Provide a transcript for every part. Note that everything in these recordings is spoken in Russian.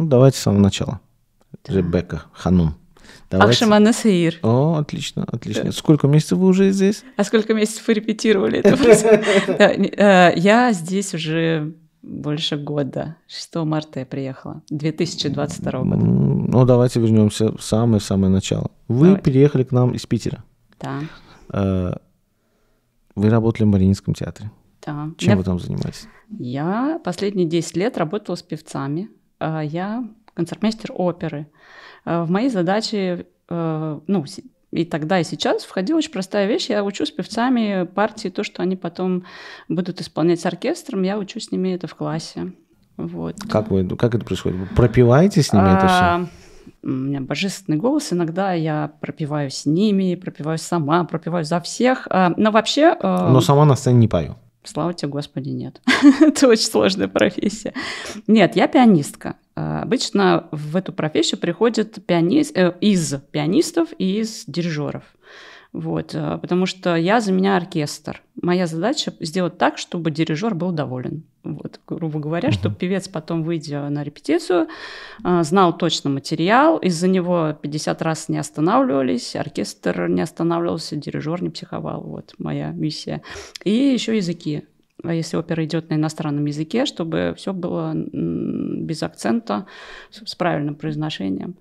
Ну, давайте с самого начала. Да. Ребекка Ханум. Давайте. Ахшамана Саир. О, отлично, отлично. Да. Сколько месяцев вы уже здесь? А сколько месяцев вы репетировали это? Э, я здесь уже больше года. 6 марта я приехала, 2022 года. Ну, давайте вернемся в самое-самое начало. Вы переехали к нам из Питера. Да. Э, вы работали в Мариинском театре. Да. Чем вы там занимались? Я последние 10 лет работала с певцами. Э, я концертмейстер оперы. Э, в моей задаче, э, ну, и тогда, и сейчас входила очень простая вещь. Я учу с певцами партии, то, что они потом будут исполнять с оркестром, я учу с ними это в классе. Вот. Как, вы, как это происходит? Вы пропиваете с ними а, это все? У меня божественный голос. Иногда я пропиваю с ними, пропиваю сама, пропиваю за всех. А, но вообще... Но сама на сцене не пою. Слава тебе, Господи, нет. Это очень сложная профессия. Нет, я пианистка. А, обычно в эту профессию приходят пианист, э, из пианистов и из дирижеров. Вот, э, потому что я за меня оркестр. Моя задача сделать так, чтобы дирижер был доволен. Вот, грубо говоря, uh-huh. чтобы певец потом, выйдя на репетицию, э, знал точно материал, из-за него 50 раз не останавливались, оркестр не останавливался, дирижер не психовал. Вот моя миссия. И еще языки а если опера идет на иностранном языке, чтобы все было без акцента, с правильным произношением.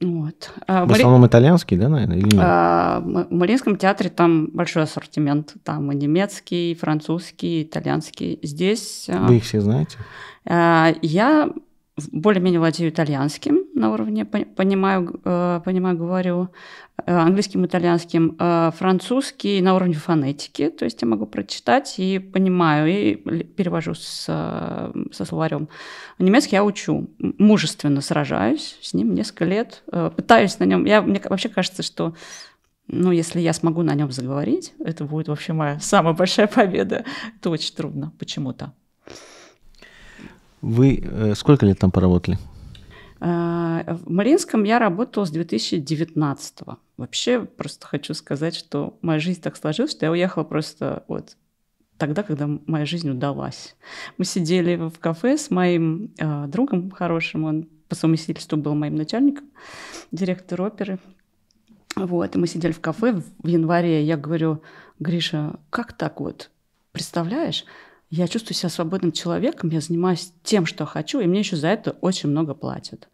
Вот. А, в Мари... основном итальянский, да, наверное? Или нет? А, в Мариинском театре там большой ассортимент. Там и немецкий, и французский, и итальянский. Здесь... А, Вы их все знаете? А, я более-менее владею итальянским на уровне, понимаю, э, понимаю, говорю, э, английским, итальянским, э, французский на уровне фонетики, то есть я могу прочитать и понимаю, и перевожу с, со словарем. Немецкий я учу, мужественно сражаюсь с ним несколько лет, пытаюсь на нем, я, мне вообще кажется, что ну, если я смогу на нем заговорить, это будет вообще моя самая большая победа. Это очень трудно почему-то. Вы э, сколько лет там поработали? Э, в Мариинском я работала с 2019 -го. Вообще просто хочу сказать, что моя жизнь так сложилась, что я уехала просто вот тогда, когда моя жизнь удалась. Мы сидели в кафе с моим э, другом хорошим, он по совместительству был моим начальником, директор оперы. Вот, и мы сидели в кафе в январе, я говорю, Гриша, как так вот? Представляешь, я чувствую себя свободным человеком, я занимаюсь тем, что хочу, и мне еще за это очень много платят.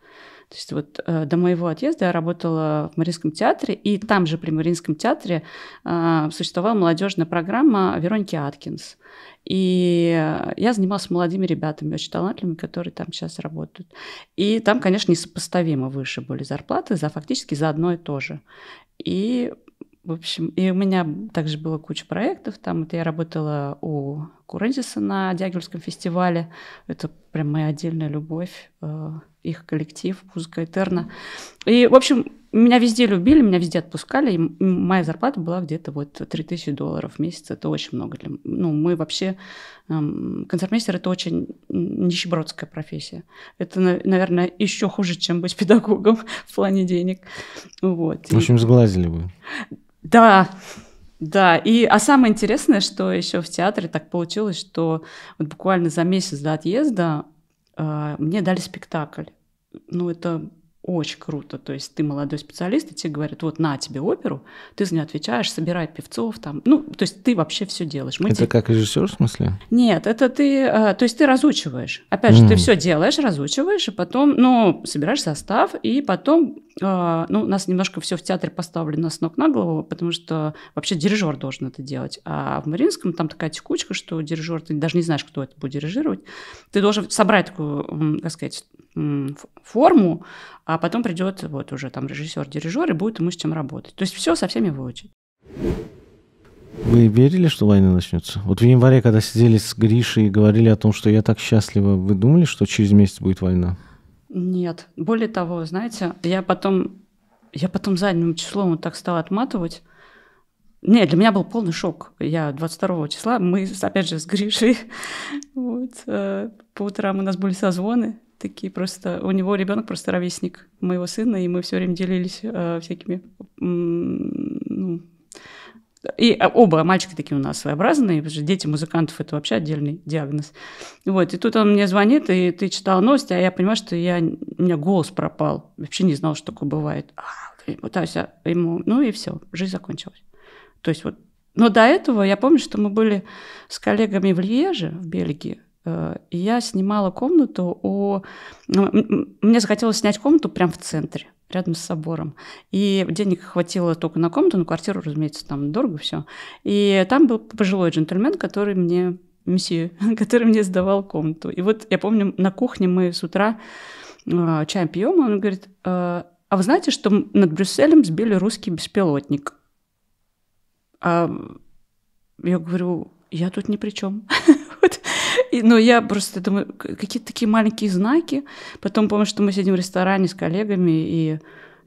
То есть вот э, до моего отъезда я работала в Мариинском театре, и там же при Мариинском театре э, существовала молодежная программа Вероники Аткинс. И я занималась молодыми ребятами, очень талантливыми, которые там сейчас работают. И там, конечно, несопоставимо выше были зарплаты за фактически за одно и то же. И в общем, и у меня также было куча проектов. Там это я работала у Курендиса на Дягилевском фестивале. Это прям моя отдельная любовь, э, их коллектив, музыка Этерна. И, в общем, меня везде любили, меня везде отпускали. И моя зарплата была где-то вот 3000 долларов в месяц. Это очень много. Для... Ну, мы вообще... Эм, концертмейстер – это очень нищебродская профессия. Это, наверное, еще хуже, чем быть педагогом в плане денег. Вот. В общем, сглазили вы. Да, да, и а самое интересное, что еще в театре так получилось, что вот буквально за месяц до отъезда э, мне дали спектакль. Ну, это очень круто. То есть ты молодой специалист, и тебе говорят, вот на тебе оперу, ты за нее отвечаешь, собирай певцов там. Ну, то есть ты вообще все делаешь. Мы это те... как режиссер, в смысле? Нет, это ты, э, то есть ты разучиваешь. Опять mm. же, ты все делаешь, разучиваешь, и потом, ну, собираешь состав, и потом а, ну, у нас немножко все в театре поставлено с ног на голову, потому что вообще дирижер должен это делать. А в Мариинском там такая текучка, что дирижер, ты даже не знаешь, кто это будет дирижировать. Ты должен собрать такую, как сказать, форму, а потом придет вот уже там режиссер-дирижер и будет ему с чем работать. То есть все со всеми выучить. Вы верили, что война начнется? Вот в январе, когда сидели с Гришей и говорили о том, что я так счастлива, вы думали, что через месяц будет война? Нет. Более того, знаете, я потом, я потом задним числом вот так стала отматывать. Нет, для меня был полный шок. Я 22 числа, мы, опять же, с Гришей, вот, э, по утрам у нас были созвоны, такие просто... У него ребенок просто ровесник моего сына, и мы все время делились э, всякими ну, и а, оба мальчики такие у нас своеобразные, потому что дети музыкантов – это вообще отдельный диагноз. Вот, и тут он мне звонит, и ты читал новости, а я понимаю, что я, у меня голос пропал. Вообще не знал, что такое бывает. А, пытаюсь а, ему, ну и все, жизнь закончилась. То есть вот но до этого я помню, что мы были с коллегами в Льеже, в Бельгии, э, и я снимала комнату у... Мне захотелось снять комнату прямо в центре рядом с собором. И денег хватило только на комнату, на квартиру, разумеется, там дорого все. И там был пожилой джентльмен, который мне месье, который мне сдавал комнату. И вот я помню, на кухне мы с утра э, а, чаем пьем, он говорит, э, а вы знаете, что над Брюсселем сбили русский беспилотник? А я говорю, я тут ни при чем. И, но я просто думаю, какие-то такие маленькие знаки. Потом помню, что мы сидим в ресторане с коллегами, и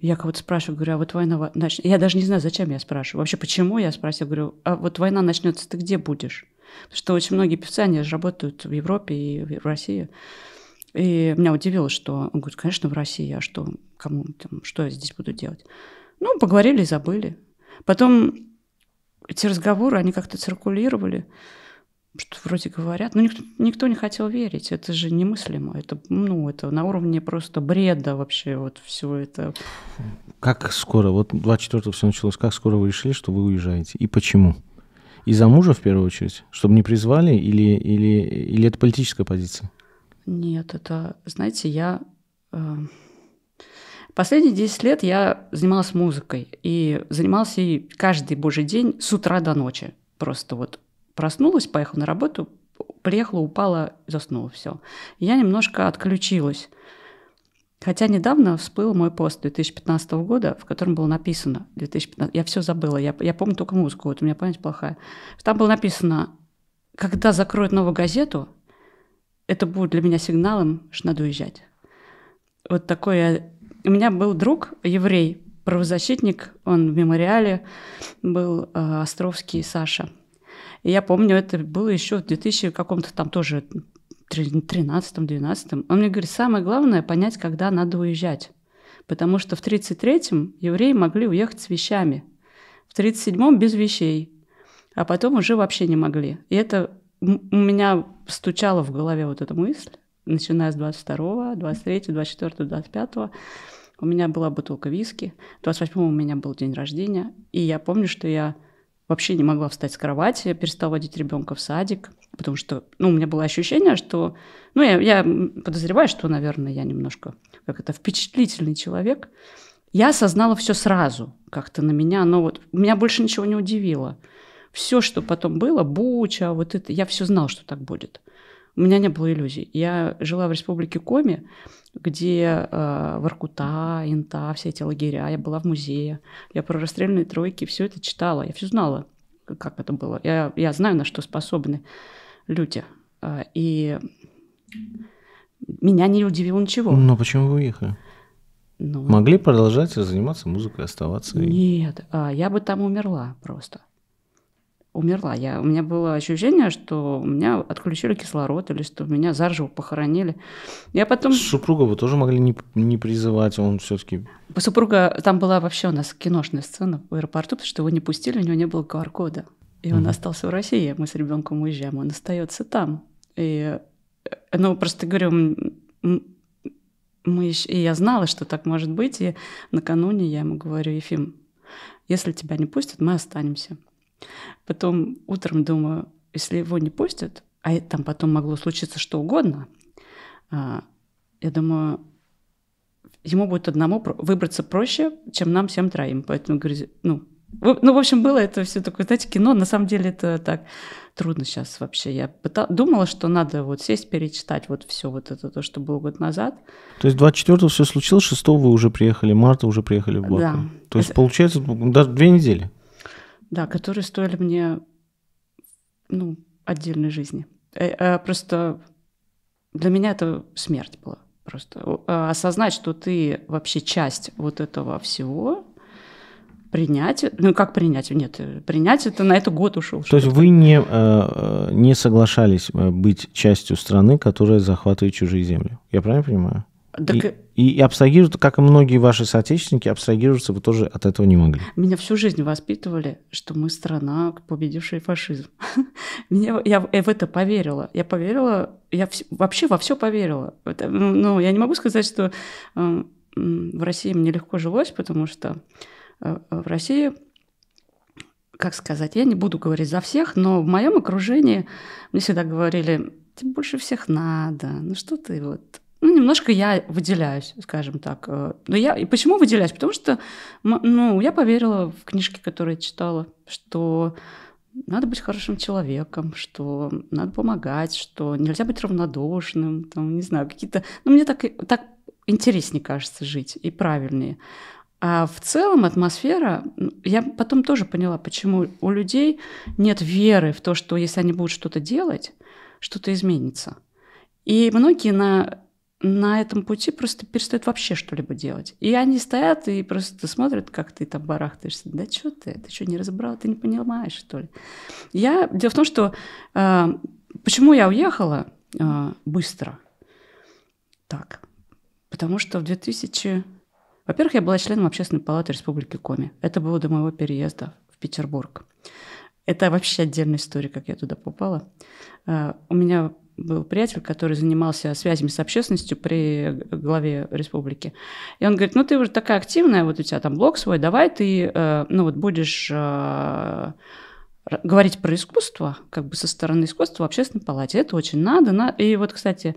я кого-то спрашиваю, говорю, а вот война начнется. Я даже не знаю, зачем я спрашиваю. Вообще, почему я спрашиваю, говорю, а вот война начнется, ты где будешь? Потому что очень многие певцы, они же работают в Европе и в России. И меня удивило, что он говорит, конечно, в России, а что, кому, там, что я здесь буду делать? Ну, поговорили и забыли. Потом эти разговоры, они как-то циркулировали что вроде говорят, но никто, никто не хотел верить, это же немыслимо, это, ну, это на уровне просто бреда вообще вот все это. Как скоро, вот 24-го все началось, как скоро вы решили, что вы уезжаете и почему? Из-за мужа в первую очередь, чтобы не призвали или, или, или это политическая позиция? Нет, это, знаете, я... Э... Последние 10 лет я занималась музыкой и занималась ей каждый божий день с утра до ночи. Просто вот проснулась, поехала на работу, приехала, упала, заснула, все. Я немножко отключилась. Хотя недавно всплыл мой пост 2015 года, в котором было написано 2015, я все забыла, я, я помню только музыку, вот у меня память плохая. Там было написано, когда закроют новую газету, это будет для меня сигналом, что надо уезжать. Вот такое... У меня был друг, еврей, правозащитник, он в мемориале был, э, Островский Саша – и я помню, это было еще в 2000 каком-то там тоже 13-12. Он мне говорит, самое главное понять, когда надо уезжать. Потому что в 33-м евреи могли уехать с вещами. В 37-м без вещей. А потом уже вообще не могли. И это у меня стучало в голове вот эта мысль, начиная с 22-го, 23-го, 24-го, 25-го. У меня была бутылка виски. 28-го у меня был день рождения. И я помню, что я вообще не могла встать с кровати, перестала водить ребенка в садик, потому что, ну, у меня было ощущение, что, ну, я, я подозреваю, что, наверное, я немножко, как это, впечатлительный человек. Я осознала все сразу, как-то на меня, но вот меня больше ничего не удивило. Все, что потом было, Буча, вот это, я все знала, что так будет у меня не было иллюзий. Я жила в республике Коми, где э, Воркута, Инта, все эти лагеря, я была в музее, я про расстрельные тройки, все это читала, я все знала, как это было. Я, я знаю, на что способны люди. Э, и меня не удивило ничего. Но ну, почему вы уехали? Ну, Могли продолжать заниматься музыкой, оставаться? И... Нет, а, я бы там умерла просто умерла. Я, у меня было ощущение, что у меня отключили кислород или что меня заживо похоронили. Я потом... Супруга вы тоже могли не, не призывать, он все таки Супруга, там была вообще у нас киношная сцена в аэропорту, потому что его не пустили, у него не было QR-кода. И он mm-hmm. остался в России, мы с ребенком уезжаем, он остается там. И, э, ну, просто говорю, мы еще, и я знала, что так может быть, и накануне я ему говорю, Ефим, если тебя не пустят, мы останемся. Потом утром думаю, если его не пустят, а там потом могло случиться что угодно, а, я думаю, ему будет одному выбраться проще, чем нам всем троим. Поэтому, говорю, ну, ну, в общем, было это все такое, знаете, кино. На самом деле это так трудно сейчас вообще. Я пытала, думала, что надо вот сесть, перечитать вот все вот это, то, что было год назад. То есть 24-го все случилось, 6 вы уже приехали, марта уже приехали в Баку. Да. То есть, это... получается, ну, даже две недели. Да, которые стоили мне ну, отдельной жизни. Э, э, просто для меня это смерть была. Просто э, осознать, что ты вообще часть вот этого всего, принять, ну как принять, нет, принять это на это год ушел. То есть вы не, не соглашались быть частью страны, которая захватывает чужие земли, я правильно понимаю? Так... И, и абстрагируются, как и многие ваши соотечественники, абстрагироваться вы тоже от этого не могли. Меня всю жизнь воспитывали, что мы страна, победившая фашизм. Меня, я, я в это поверила. Я поверила, я в, вообще во все поверила. Это, ну, я не могу сказать, что э, в России мне легко жилось, потому что э, э, в России как сказать, я не буду говорить за всех, но в моем окружении мне всегда говорили, тебе больше всех надо, ну что ты вот ну, немножко я выделяюсь, скажем так. Э, но я, и почему выделяюсь? Потому что ну, я поверила в книжки, которые читала, что надо быть хорошим человеком, что надо помогать, что нельзя быть равнодушным, там, не знаю, какие-то... Ну, мне так, так интереснее, кажется, жить и правильнее. А в целом атмосфера, я потом тоже поняла, почему у людей нет веры в то, что если они будут что-то делать, что-то изменится. И многие на на этом пути просто перестают вообще что-либо делать. И они стоят и просто смотрят, как ты там барахтаешься. Да что ты? Ты что, не разобрала? Ты не понимаешь, что ли? Я... Дело в том, что... Э, почему я уехала э, быстро? Так. Потому что в 2000... Во-первых, я была членом Общественной палаты Республики Коми. Это было до моего переезда в Петербург. Это вообще отдельная история, как я туда попала. Э, у меня был приятель, который занимался связями с общественностью при главе республики. И он говорит, ну ты уже такая активная, вот у тебя там блог свой, давай ты, э, ну вот будешь э, говорить про искусство, как бы со стороны искусства в общественной палате. Это очень надо. На... И вот, кстати,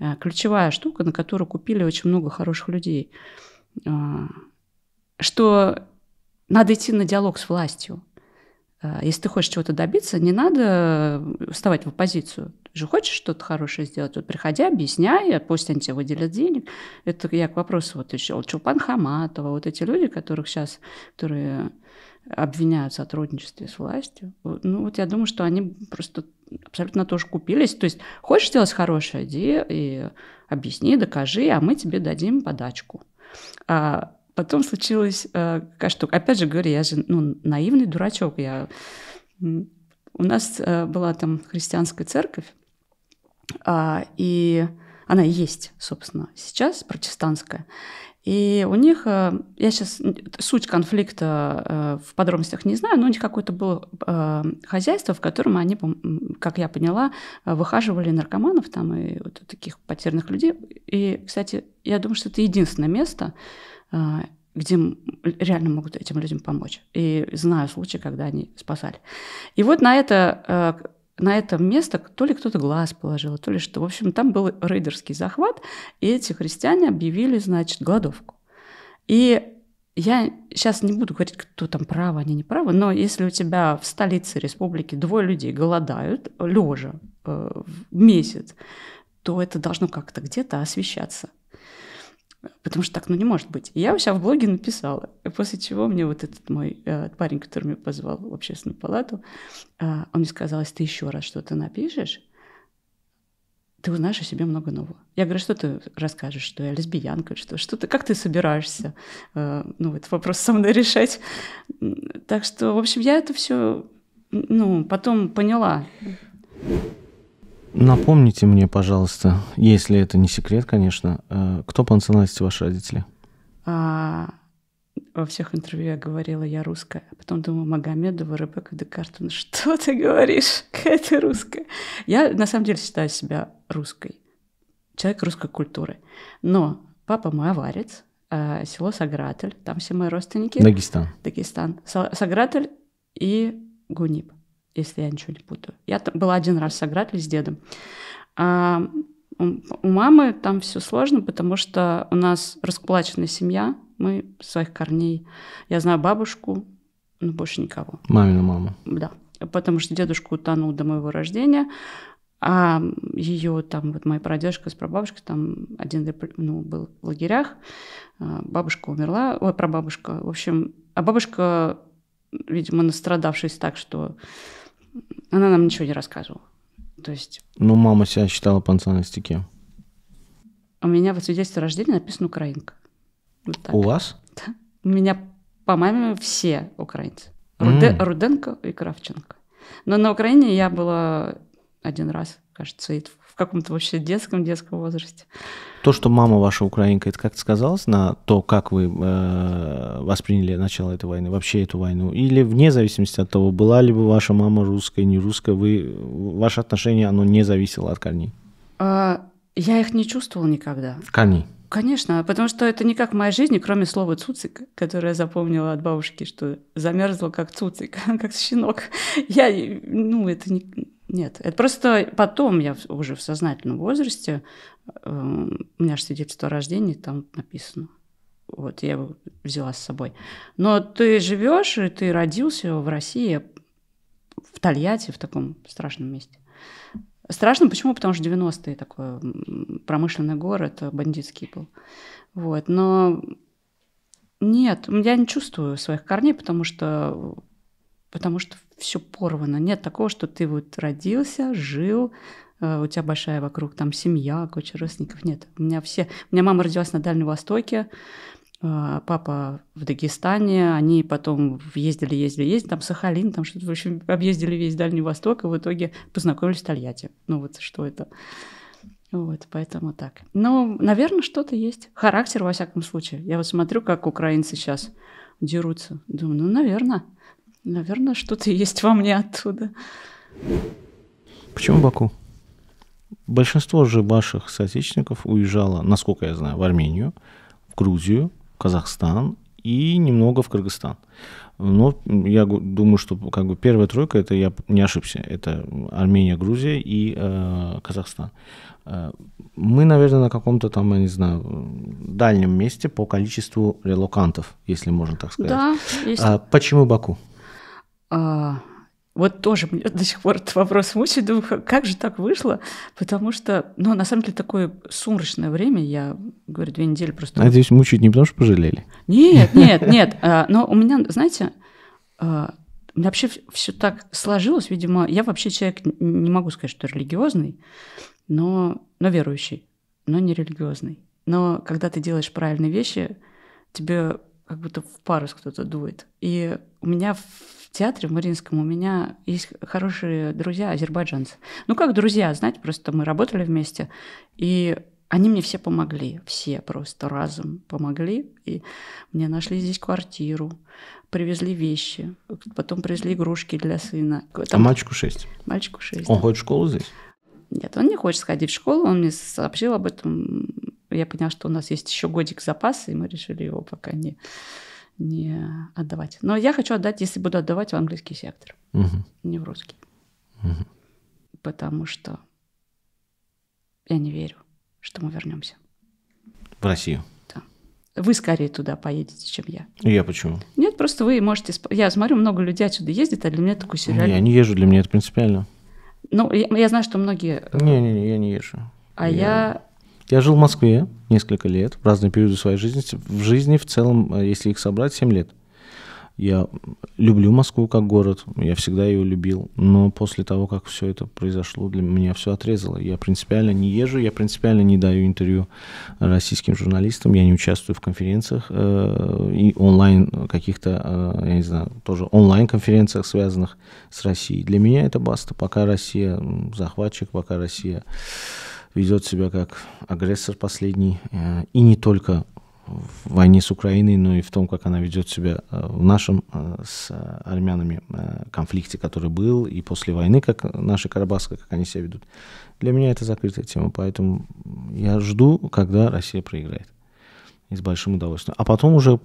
э, ключевая штука, на которую купили очень много хороших людей, э, что надо идти на диалог с властью. А, если ты хочешь чего-то добиться, не надо э, вставать в оппозицию. Ты же хочешь что-то хорошее сделать, вот приходи, объясняй, а пусть они тебе выделят денег. Это я к вопросу вот еще Чулпан Хаматова, вот эти люди, которых сейчас, которые обвиняют в сотрудничестве с властью. Ну, вот я думаю, что они просто абсолютно тоже купились. То есть хочешь сделать хорошее, иди и объясни, докажи, а мы тебе дадим подачку. А Потом случилась какая э, штука. Опять же говорю, я же ну, наивный дурачок. Я... У нас э, была там христианская церковь, а, и она есть, собственно, сейчас протестантская. И у них, э, я сейчас суть конфликта в подробностях не знаю, но у них какое-то было хозяйство, в котором они, как я поняла, выхаживали наркоманов там и вот таких потерянных людей. И, кстати, я думаю, что это единственное место, а, где реально могут этим людям помочь. И знаю случаи, когда они спасали. И вот на это а, на это место то ли кто-то глаз положил, то ли что. В общем, там был рейдерский захват, и эти христиане объявили, значит, голодовку. И я сейчас не буду говорить, кто там право, они не правы, но если у тебя в столице республики двое людей голодают лежа э, в месяц, то это должно как-то где-то освещаться. Потому что так, ну не может быть. я у себя в блоге написала. После чего мне вот этот мой э, парень, который меня позвал в общественную палату, э, он мне сказал, если ты еще раз что-то напишешь, ты узнаешь о себе много нового. Я говорю, что ты расскажешь, что я лесбиянка, что, что ты, как ты собираешься, э, ну, этот вопрос со мной решать. Так что, в общем, я это все, ну, потом поняла. Напомните мне, пожалуйста, если это не секрет, конечно, э, кто по национальности ваши родители? А, во всех интервью я говорила, я русская. А потом думаю, Магомедова, Ребекка Декарт, ну что ты говоришь? Какая ты русская? Я на самом деле считаю себя русской. Человек русской культуры. Но папа мой аварец, э, село Сагратель, там все мои родственники. Дагестан. Дагестан. Сагратель и Гунип если я ничего не путаю. Я была один раз сыграть с дедом. А у мамы там все сложно, потому что у нас раскулаченная семья, мы своих корней. Я знаю бабушку, но больше никого. Мамина мама. Да, потому что дедушка утонул до моего рождения, а ее там, вот моя прадедушка с прабабушкой, там один ну, был в лагерях, а бабушка умерла, ой, прабабушка, в общем, а бабушка, видимо, настрадавшись так, что она нам ничего не рассказывала. То есть... Ну, мама себя считала по на У меня в свидетельство о рождении написано украинка. Вот У вас? Да. У меня по маме все украинцы. Руде... Mm. Руденко и Кравченко. Но на Украине я была один раз, кажется, и в каком-то вообще детском детском возрасте. То, что мама ваша украинка, это как-то сказалось на то, как вы э, восприняли начало этой войны, вообще эту войну? Или вне зависимости от того, была ли бы ваша мама русская, не русская, вы, ваше отношение, оно не зависело от корней? А, я их не чувствовала никогда. Корней? Конечно, потому что это не как в моей жизни, кроме слова «цуцик», которое я запомнила от бабушки, что замерзла как цуцик, как щенок. Я, ну, это не, нет, это просто потом я уже в сознательном возрасте, эм, у меня же свидетельство о рождении там написано. Вот я его взяла с собой. Но ты живешь, и ты родился в России, в Тольятти, в таком страшном месте. Страшно почему? Потому что 90-е такой промышленный город, э, бандитский был. Вот. Но нет, я не чувствую своих корней, потому что, потому что все порвано. Нет такого, что ты вот родился, жил, э, у тебя большая вокруг там семья, куча родственников. Нет, у меня все... У меня мама родилась на Дальнем Востоке, э, папа в Дагестане, они потом ездили, ездили, ездили, там Сахалин, там что-то, в общем, объездили весь Дальний Восток, и в итоге познакомились в Тольятти. Ну вот что это. Вот, поэтому так. Но, ну, наверное, что-то есть. Характер, во всяком случае. Я вот смотрю, как украинцы сейчас дерутся. Думаю, ну, наверное. Наверное, что-то есть во мне оттуда. Почему Баку? Большинство же ваших соотечественников уезжало, насколько я знаю, в Армению, в Грузию, в Казахстан и немного в Кыргызстан. Но я думаю, что как бы первая тройка, это я не ошибся, это Армения, Грузия и э, Казахстан. Э, мы, наверное, на каком-то там, я не знаю, дальнем месте по количеству релокантов, если можно так сказать. Да, есть. А, почему Баку? А, вот тоже мне до сих пор этот вопрос мучает, думаю, как же так вышло, потому что, ну, на самом деле, такое сумрачное время, я говорю, две недели просто... Надеюсь, мучить не потому, что пожалели? Нет, нет, нет, а, но у меня, знаете, а, вообще все так сложилось, видимо, я вообще человек, не могу сказать, что религиозный, но, но верующий, но не религиозный. Но когда ты делаешь правильные вещи, тебе как будто в парус кто-то дует. И у меня в театре в Мариинском у меня есть хорошие друзья азербайджанцы. Ну как друзья, знаете, просто мы работали вместе, и они мне все помогли, все просто разом помогли. И мне нашли здесь квартиру, привезли вещи, потом привезли игрушки для сына. А Там... А мальчику шесть. Мальчику шесть. Он да. ходит в школу здесь? Нет, он не хочет сходить в школу, он мне сообщил об этом. Я поняла, что у нас есть еще годик запаса, и мы решили его пока не не отдавать. Но я хочу отдать, если буду отдавать, в английский сектор, угу. не в русский. Угу. Потому что я не верю, что мы вернемся. В Россию? Да. Вы скорее туда поедете, чем я. Я почему? Нет, просто вы можете... Я смотрю, много людей отсюда ездит, а для меня такой сериал. Я не езжу, для меня это принципиально. Ну, я, я знаю, что многие... Не-не-не, э, я не езжу. А я... я я жил в Москве несколько лет, в разные периоды своей жизни. В жизни в целом, э, если их собрать, 7 лет. Я люблю Москву как город, я всегда ее любил, но после того, как все это произошло, для меня все отрезало. Я принципиально не езжу, я принципиально не даю интервью российским журналистам, я не участвую в конференциях э, и онлайн каких-то, э, я не знаю, тоже онлайн-конференциях, связанных с Россией. Для меня это баста, пока Россия захватчик, пока Россия ведет себя как агрессор последний, э, и не только в войне с Украиной, но и в том, как она ведет себя э, в нашем э, с армянами конфликте, который был, и после войны, как наши Карабаска, как они себя ведут. Для меня это закрытая тема, поэтому я жду, когда Россия проиграет. И с большим удовольствием. А потом уже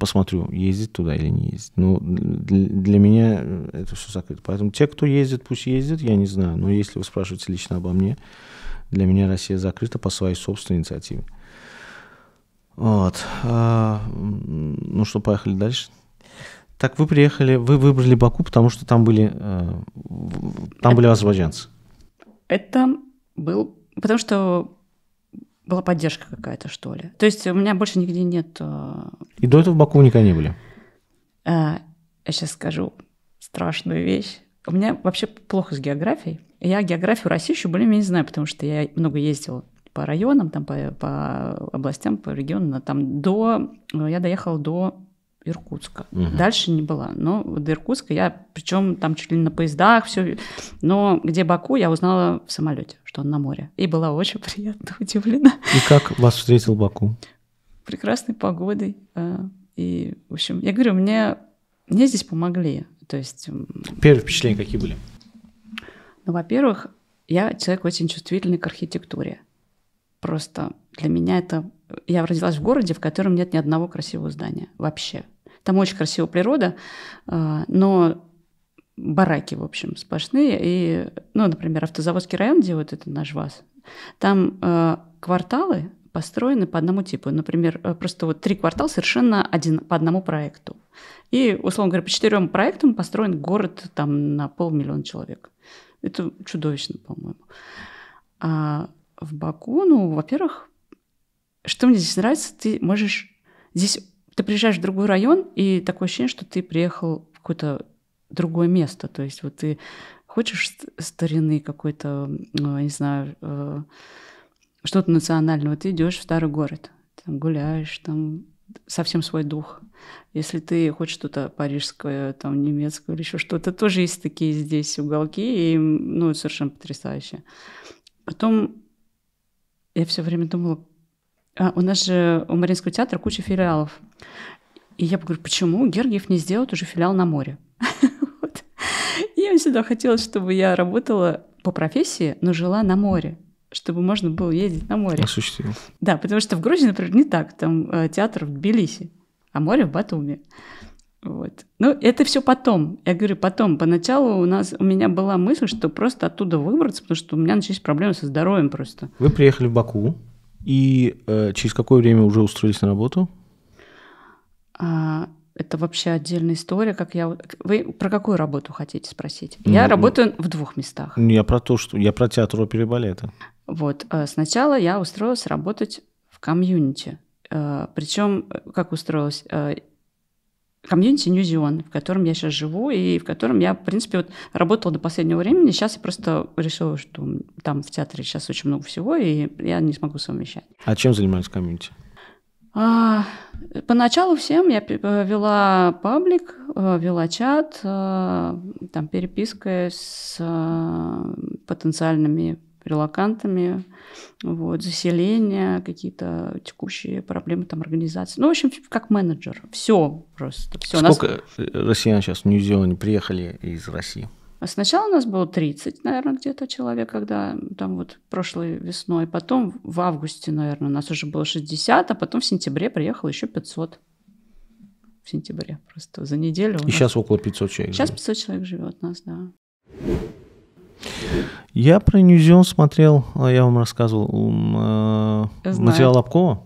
посмотрю, ездить туда или не ездить. Ну, для меня э, это все закрыто. Поэтому те, кто ездит, пусть ездит, я не знаю. Но если вы спрашиваете лично обо мне, для меня Россия закрыта по своей собственной инициативе. Вот. А, ну что, поехали дальше. Так вы приехали, вы выбрали Баку, потому что там были, э, там это, были азербайджанцы. Это был, потому что была поддержка какая-то, что ли. То есть у меня больше нигде нет... Э, И до этого в Баку никогда не были? Э, я сейчас скажу страшную вещь. У меня вообще плохо с географией. Я географию России еще более-менее знаю, потому что я много ездила по районам, там, по, по областям, по регионам. Там до... Э, я доехала до Иркутска. Угу. Дальше не было, Но до Иркутска я, причем там чуть ли не на поездах, все. Но где Баку, я узнала в самолете, что он на море. И была очень приятно удивлена. И как вас встретил Баку? Прекрасной погодой. А, и, в общем, я говорю, мне, мне здесь помогли. То есть... Первые впечатления какие были? Ну, во-первых, я человек очень чувствительный к архитектуре. Просто для меня это... Я родилась в городе, в котором нет ни одного красивого здания вообще. Там очень красивая природа, а, но бараки, в общем, сплошные. И, ну, например, автозаводский район, где вот это наш ВАЗ, там а, кварталы построены по одному типу. Например, э, просто вот три квартала совершенно один, по одному проекту. И, условно говоря, по четырем проектам построен город там на полмиллиона человек. Это чудовищно, по-моему. А в Баку, ну, во-первых, что мне здесь нравится, ты можешь... Здесь ты приезжаешь в другой район, и такое ощущение, что ты приехал в какое-то другое место. То есть вот ты хочешь старины какой-то, ну, не знаю, э, что-то национального, ты идешь в старый город, там гуляешь, там совсем свой дух. Если ты хочешь что-то парижское, там, немецкое или еще что-то, тоже есть такие здесь уголки, и, ну, совершенно потрясающе. Потом я все время думала, а, у нас же у Мариинского театра куча филиалов. И я говорю, почему Гергиев не сделает уже филиал на море? И мне всегда хотелось, чтобы я работала по профессии, но жила на море чтобы можно было ездить на море. Осуществил. Да, потому что в Грузии, например, не так. Там э, театр в Тбилиси, а море в Батуми. Вот. Ну, это все потом. Я говорю, потом. Поначалу у нас у меня была мысль, что просто оттуда выбраться, потому что у меня начались проблемы со здоровьем просто. Вы приехали в Баку. И э, через какое время уже устроились на работу? А, это вообще отдельная история, как я. Вы про какую работу хотите спросить? Ну, я ну, работаю ну, в двух местах. Ну, я про то, что я про театр оперы и балета. Вот э, сначала я устроилась работать в комьюнити. Э, Причем э, как устроилась? комьюнити Ньюзион, в котором я сейчас живу и в котором я, в принципе, вот работала до последнего времени. Сейчас я просто решила, что там в театре сейчас очень много всего, и я не смогу совмещать. А чем занимаются комьюнити? А, поначалу всем я э, вела паблик, э, вела чат, э, там переписка с потенциальными релакантами, вот, заселение, какие-то текущие проблемы там организации. Ну, в общем, как менеджер. Все просто. Все. Сколько нас... Э, россиян сейчас в Нью-Зеландию приехали из России? А сначала у нас было 30, наверное, где-то человек, когда там вот прошлой весной, потом в августе, наверное, у нас уже было 60, а потом в сентябре приехало еще 500 в сентябре просто за неделю. И нас... сейчас около 500 человек. Сейчас живет. человек живет у нас, да. Я про Ньюзион смотрел, а я вам рассказывал, э, материал Лобкова.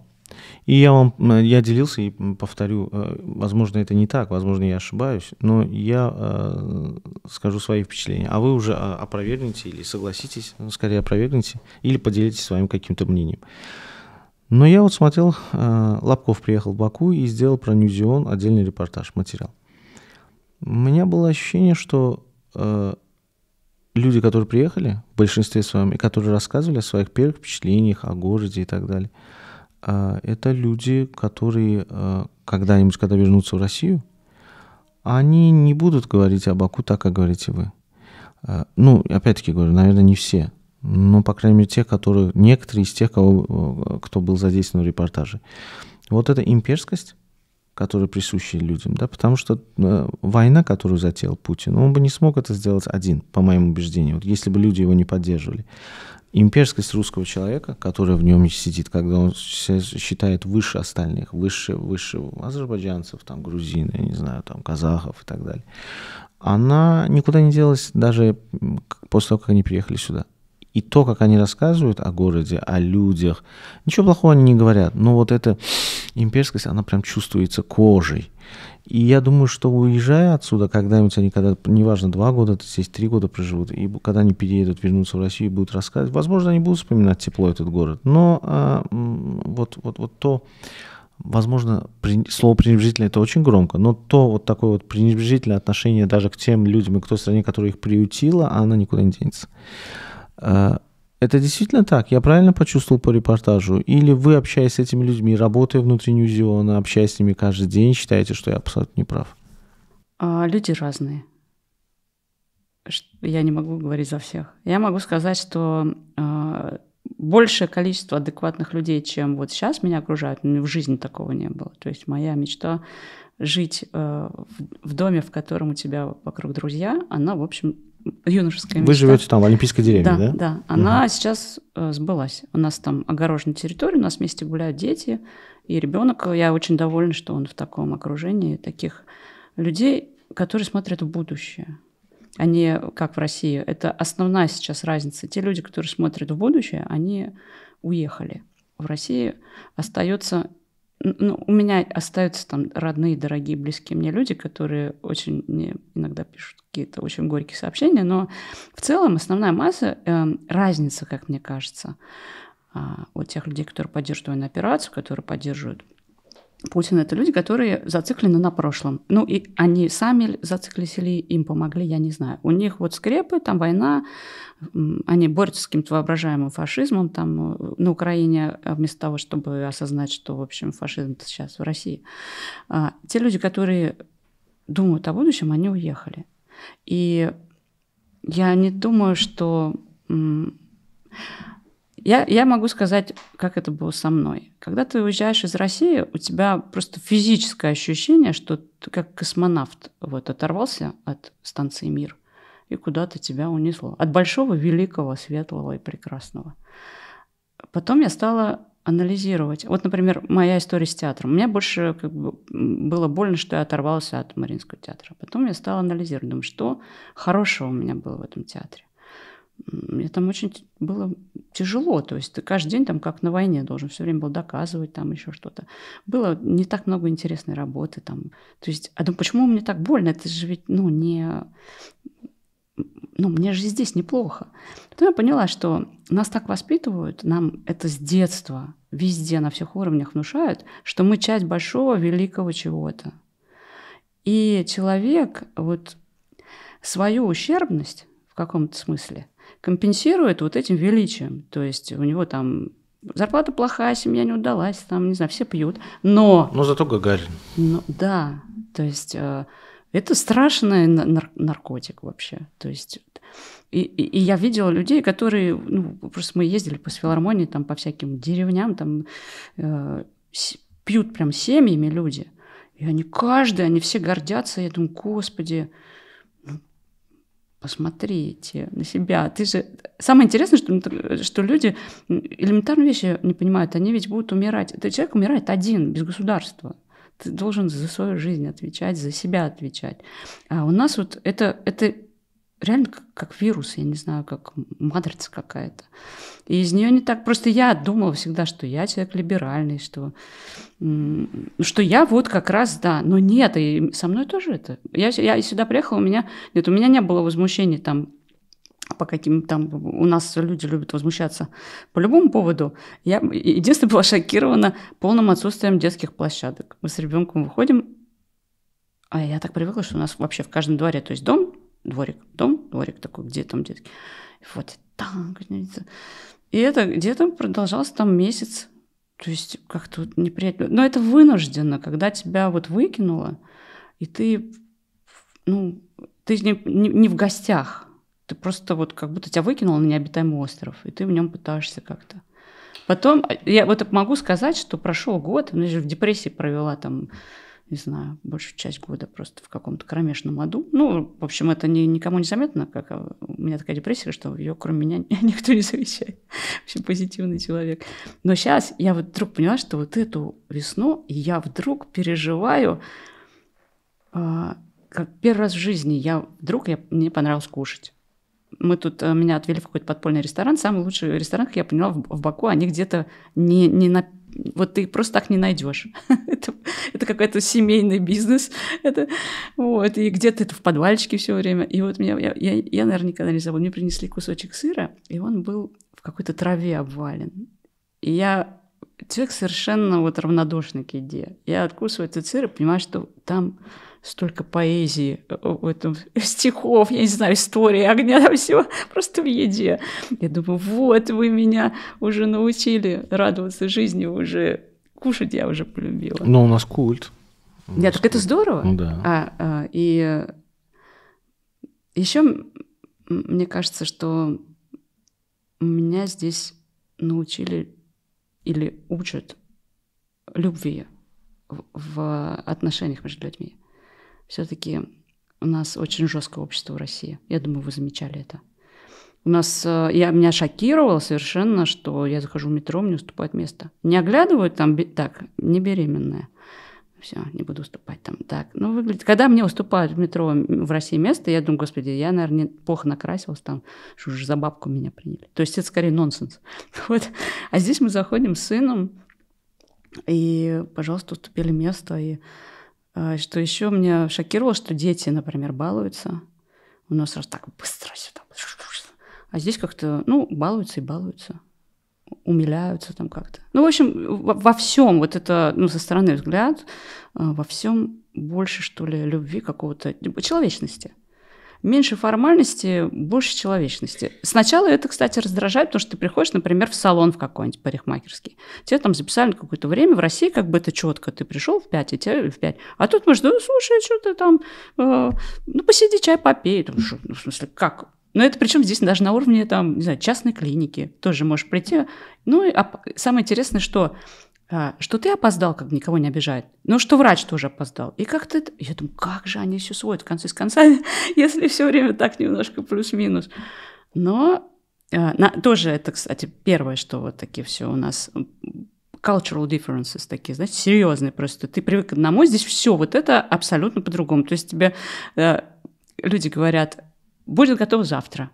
И я вам, э, я делился и повторю, э, возможно, это не так, возможно, я ошибаюсь, но я э, скажу свои впечатления. А вы уже э, опровергните или согласитесь, ну скорее опровергните, или поделитесь своим каким-то мнением. Но я вот смотрел, э, Лобков приехал в Баку и сделал про Ньюзион отдельный репортаж, материал. У меня было ощущение, что э, люди, которые приехали, в большинстве своем, и которые рассказывали о своих первых впечатлениях, о городе и так далее, а, это люди, которые а, когда-нибудь, когда вернутся в Россию, они не будут говорить о Баку так, как говорите вы. А, ну, опять-таки говорю, наверное, не все, но, по крайней мере, те, которые, некоторые из тех, кого, кто был задействован в репортаже. Вот эта имперскость, которые присущи людям, да, потому что э, война, которую затеял Путин, он бы не смог это сделать один, по моему убеждению. вот если бы люди его не поддерживали. Имперскость русского человека, которая в нем сидит, когда он считает выше остальных, выше, выше азербайджанцев, там, грузин, я не знаю, там, казахов и так далее, она никуда не делась даже после того, как они приехали сюда. И то, как они рассказывают о городе, о людях, ничего плохого они не говорят, но вот это имперскость, она прям чувствуется кожей. И я думаю, что уезжая отсюда, когда-нибудь они, когда, неважно, два года то здесь, три года проживут, и когда они переедут, вернутся в Россию и будут рассказывать, возможно, они будут вспоминать тепло этот город. Но а, вот, вот, вот то, возможно, при, слово пренебрежительное это очень громко, но то вот такое вот пренебрежительное отношение даже к тем людям и к той стране, которая их приютила, она никуда не денется. А, это действительно так? Я правильно почувствовал по репортажу? Или вы, общаясь с этими людьми, работая внутри Ньюзиона, общаясь с ними каждый день, считаете, что я абсолютно не прав? А, люди разные. Я не могу говорить за всех. Я могу сказать, что а, большее количество адекватных людей, чем вот сейчас меня окружают, ну, в жизни такого не было. То есть моя мечта жить а, в, в доме, в котором у тебя вокруг друзья, она, в общем, юношеская Вы живете там, в Олимпийской деревне, да? Да, да. Она угу. сейчас э, сбылась. У нас там огороженная территория, у нас вместе гуляют дети и ребенок. Я очень довольна, что он в таком окружении таких людей, которые смотрят в будущее. Они, а как в России, это основная сейчас разница. Те люди, которые смотрят в будущее, они уехали. В России остается ну, у меня остаются там родные, дорогие, близкие мне люди, которые очень мне иногда пишут какие-то очень горькие сообщения, но в целом основная масса, э, разница, как мне кажется, э, у тех людей, которые поддерживают военную операцию, которые поддерживают Путин – это люди, которые зациклены на прошлом. Ну, и они сами зациклились или им помогли, я не знаю. У них вот скрепы, там война, они борются с каким-то воображаемым фашизмом там э, на Украине, а вместо того, чтобы осознать, что, в общем, фашизм сейчас в России. А, те люди, которые думают о будущем, они уехали. И я не думаю, что я, я могу сказать, как это было со мной. Когда ты уезжаешь из России, у тебя просто физическое ощущение, что ты как космонавт вот, оторвался от станции «Мир» и куда-то тебя унесло. От большого, великого, светлого и прекрасного. Потом я стала анализировать. Вот, например, моя история с театром. Мне больше как бы, было больно, что я оторвался от Мариинского театра. Потом я стала анализировать, думаю, что хорошего у меня было в этом театре мне там очень было тяжело, то есть ты каждый день там как на войне должен все время был доказывать там еще что-то. Было не так много интересной работы там. То есть, а думаю, ну почему мне так больно? Это же ведь, ну, не... Ну, мне же здесь неплохо. Потом я поняла, что нас так воспитывают, нам это с детства, везде, на всех уровнях внушают, что мы часть большого, великого чего-то. И человек вот свою ущербность в каком-то смысле – компенсирует вот этим величием. То есть у него там зарплата плохая, семья не удалась, там, не знаю, все пьют, но... Но зато Гагарин. Но, да, то есть э, это страшный наркотик вообще. То есть и, и, и я видела людей, которые, ну, просто мы ездили по филармонии, там, по всяким деревням, там, э, пьют прям семьями люди, и они каждый, они все гордятся, я думаю, господи, посмотрите на себя. Ты же... Самое интересное, что, что люди элементарные вещи не понимают. Они ведь будут умирать. Этот человек умирает один, без государства. Ты должен за свою жизнь отвечать, за себя отвечать. А у нас вот это, это реально как, как вирус, я не знаю, как матрица какая-то. И из нее не так. Просто я думала всегда, что я человек либеральный, что, что я вот как раз, да. Но нет, и со мной тоже это. Я, я сюда приехала, у меня... Нет, у меня не было возмущения там по каким там у нас люди любят возмущаться по любому поводу. Я единственное была шокирована полным отсутствием детских площадок. Мы с ребенком выходим, а я так привыкла, что у нас вообще в каждом дворе, то есть дом, дворик, дом, дворик такой, где там детки. И вот там, и это где-то продолжалось там месяц. То есть как-то вот неприятно. Но это вынужденно, когда тебя вот выкинуло, и ты, ну, ты не, не, не в гостях. Ты просто вот как будто тебя выкинул на необитаемый остров, и ты в нем пытаешься как-то. Потом, а, я вот могу сказать, что прошел год, я же в депрессии провела там не знаю, большую часть года просто в каком-то кромешном аду. Ну, в общем, это не никому не заметно, как а, у меня такая депрессия, что ее кроме меня никто не замечает. В общем, позитивный человек. Но сейчас я вот вдруг поняла, что вот эту весну я вдруг переживаю, а, как первый раз в жизни я вдруг я, мне понравилось кушать. Мы тут э, меня отвели в какой-то подпольный ресторан. Самый лучший ресторан, как я поняла, в, в Баку, они где-то не, не на вот ты их просто так не найдешь. какой-то семейный бизнес. Это, вот, и где-то это в подвальчике все время. И вот меня, я, я, я, наверное, никогда не забыл. Мне принесли кусочек сыра, и он был в какой-то траве обвален. И я человек совершенно вот равнодушный к еде. Я откусываю этот сыр и понимаю, что там столько поэзии, э, э, в этом, стихов, я не знаю, истории огня, там всего просто в еде. Я думаю, вот вы меня уже научили радоваться жизни уже кушать я уже полюбила. Но у нас культ. У нас так культ. это здорово. Ну да. А, а, и э, еще мне кажется, что меня здесь научили или учат любви в отношениях между людьми. Все-таки у нас очень жесткое общество в России. Я думаю, вы замечали это. У нас, э, я, меня шокировало совершенно, что я захожу в метро, мне уступают место. Не оглядывают там, так, не беременная. Все, не буду уступать там. Так, ну, выглядит. Когда мне уступают в метро в России место, я думаю, господи, я, наверное, плохо накрасилась там, что же за бабку меня приняли. То есть это скорее нонсенс. Вот. А здесь мы заходим с сыном, и, пожалуйста, уступили место. И э, что еще меня шокировало, что дети, например, балуются. У нас раз так быстро сюда, а здесь как-то, ну, балуются и балуются умиляются там как-то. Ну, в общем, во, во всем вот это, ну, со стороны взгляд, э, во всем больше, что ли, любви какого-то, типа, человечности. Меньше формальности, больше человечности. Сначала это, кстати, раздражает, потому что ты приходишь, например, в салон в какой-нибудь парикмахерский. Тебе там записали какое-то время, в России как бы это четко. Ты пришел в 5, и тебе в 5. А тут мы ждем, ну, слушай, что ты там, э, ну, посиди, чай попей. Там, ну, ну в смысле, как? Но это причем здесь даже на уровне там, не знаю, частной клиники. Тоже можешь прийти. Ну, и самое интересное, что а, что ты опоздал, как никого не обижает. Ну, что врач тоже опоздал. И как то это. Я думаю, как же они все сводят в конце с концами, если все время так немножко плюс-минус. Но а, на, тоже это, кстати, первое, что вот такие все у нас cultural differences такие, знаете, серьезные просто. Ты привык к одному, здесь все вот это абсолютно по-другому. То есть тебе э, люди говорят, будет готов завтра.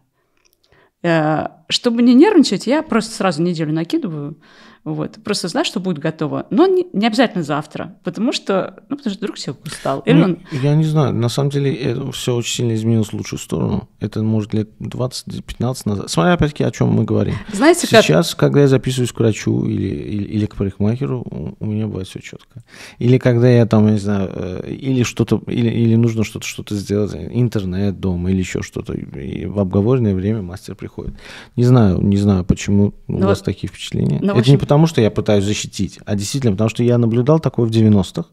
Э, чтобы не нервничать, я просто сразу неделю накидываю, вот. Просто знаешь, что будет готово. Но не, не обязательно завтра, потому что, ну, потому что вдруг все устал. Или ну, он... Я не знаю, на самом деле это все очень сильно изменилось в лучшую сторону. Это, может, лет 20-15 назад. Смотри опять-таки, о чем мы говорим. Знаете, Сейчас, как... когда я записываюсь к врачу или, или, или к парикмахеру, у меня бывает все четко. Или когда я там, я не знаю, э, или что-то, или, или нужно что-то что сделать, интернет дома или еще что-то. И в обговоренное время мастер приходит. Не знаю, не знаю, почему но у ну вас вот... такие впечатления. Но это не потому, потому, что я пытаюсь защитить, а действительно потому, что я наблюдал такое в 90-х.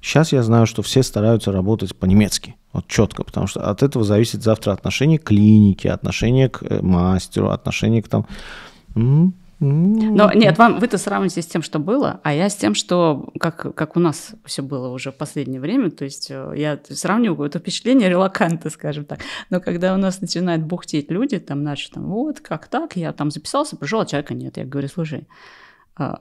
Сейчас я знаю, что все стараются работать по-немецки, вот четко, потому что от этого зависит завтра отношение к клинике, отношение к э, мастеру, отношение к там... Но нет, вам вы-то сравните с тем, что было, а я с тем, что как, как у нас все было уже в последнее время, то есть э, я сравниваю это впечатление релаканта, скажем так. Но когда у нас начинают бухтеть люди, там наши там, вот как так, я там записался, пришел, а человека нет. Я говорю, слушай, а,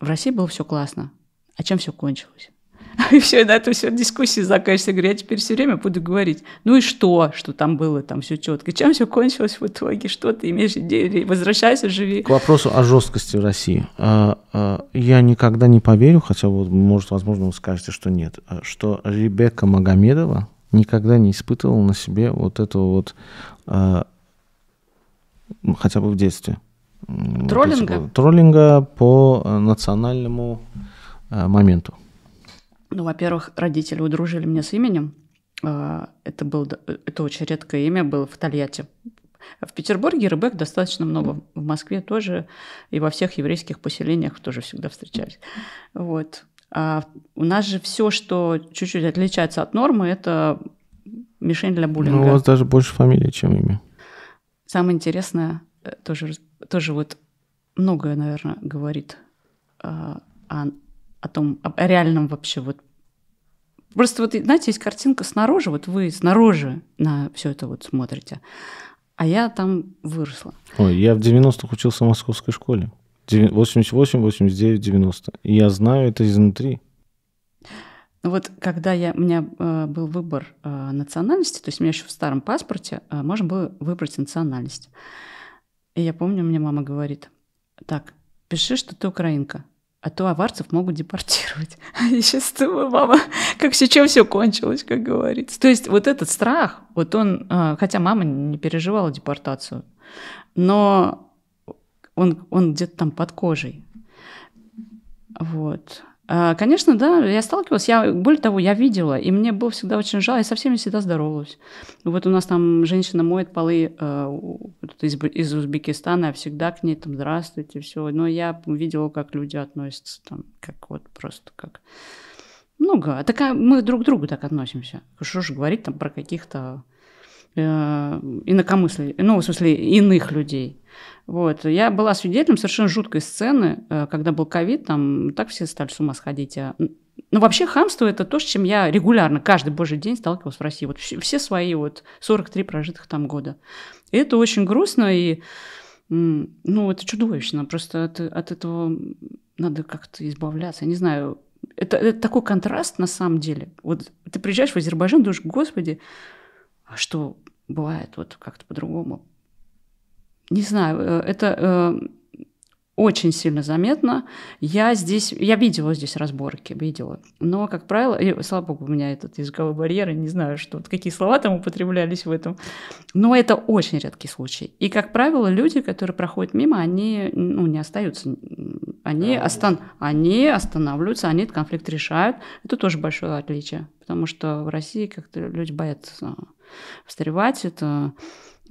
в России было все классно. А чем все кончилось? И все, на этом все дискуссии заканчивается. Я говорю, я теперь все время буду говорить, ну и что, что там было, там все четко. Чем все кончилось в итоге? Что ты имеешь идею? Возвращайся, живи. К вопросу о жесткости в России. А, а, я никогда не поверю, хотя, вот, может, возможно, вы скажете, что нет, что Ребекка Магомедова никогда не испытывала на себе вот этого вот хотя бы в детстве Троллинга? Есть, троллинга по э, национальному э, моменту. Ну, во-первых, родители удружили меня с именем. А, это, был, э, это очень редкое имя было в Тольятти. В Петербурге рыбек достаточно много, в Москве тоже, и во всех еврейских поселениях тоже всегда встречались. Вот. А у нас же все, что чуть-чуть отличается от нормы, это мишень для буллинга. Ну, у вас даже больше фамилия, чем имя. Самое интересное, тоже тоже вот многое, наверное, говорит а, о, о том, о реальном вообще вот Просто вот, знаете, есть картинка снаружи, вот вы снаружи на все это вот смотрите, а я там выросла. Ой, я в 90-х учился в московской школе. 88, 89, 90. И я знаю это изнутри. Ну вот когда я, у меня э, был выбор э, национальности, то есть у меня еще в старом паспорте э, можно было выбрать национальность. И я помню, мне мама говорит, так, пиши, что ты украинка, а то аварцев могут депортировать. А я сейчас думаю, мама, как сейчас все кончилось, как говорится. То есть вот этот страх, вот он, а, хотя мама не переживала депортацию, но он, он где-то там под кожей. Вот. А, конечно, да, я сталкивалась, я, более того, я видела, и мне было всегда очень жаль, я со всеми всегда здоровалась. Вот у нас там женщина моет полы э, из, из Узбекистана, я всегда к ней там «здравствуйте», все. Но я видела, как люди относятся там, как вот просто как... Много. Ну Такая, мы друг к другу так относимся. Что же говорить там про каких-то э, инакомыслей, ну, в смысле, иных людей. Вот. Я была свидетелем совершенно жуткой сцены, э, когда был ковид, там так все стали с ума сходить. А... Ну, вообще хамство – это то, с чем я регулярно, каждый божий день сталкивалась в России. Вот все, все свои вот 43 прожитых там года. И это очень грустно, и ну, это чудовищно. Просто от, от этого надо как-то избавляться. Я не знаю, это, это такой контраст на самом деле. Вот ты приезжаешь в Азербайджан, думаешь, господи, а что бывает вот как-то по-другому? не знаю, э, это э, очень сильно заметно. Я здесь, я видела здесь разборки, видела. Но, как правило, и, слава богу, у меня этот языковой барьер, я не знаю, что, какие слова там употреблялись в этом. Но это очень редкий случай. И, как правило, люди, которые проходят мимо, они ну, не остаются. Они, да, остан... они останавливаются, они этот конфликт решают. Это тоже большое отличие. Потому что в России как-то люди боятся встревать. Это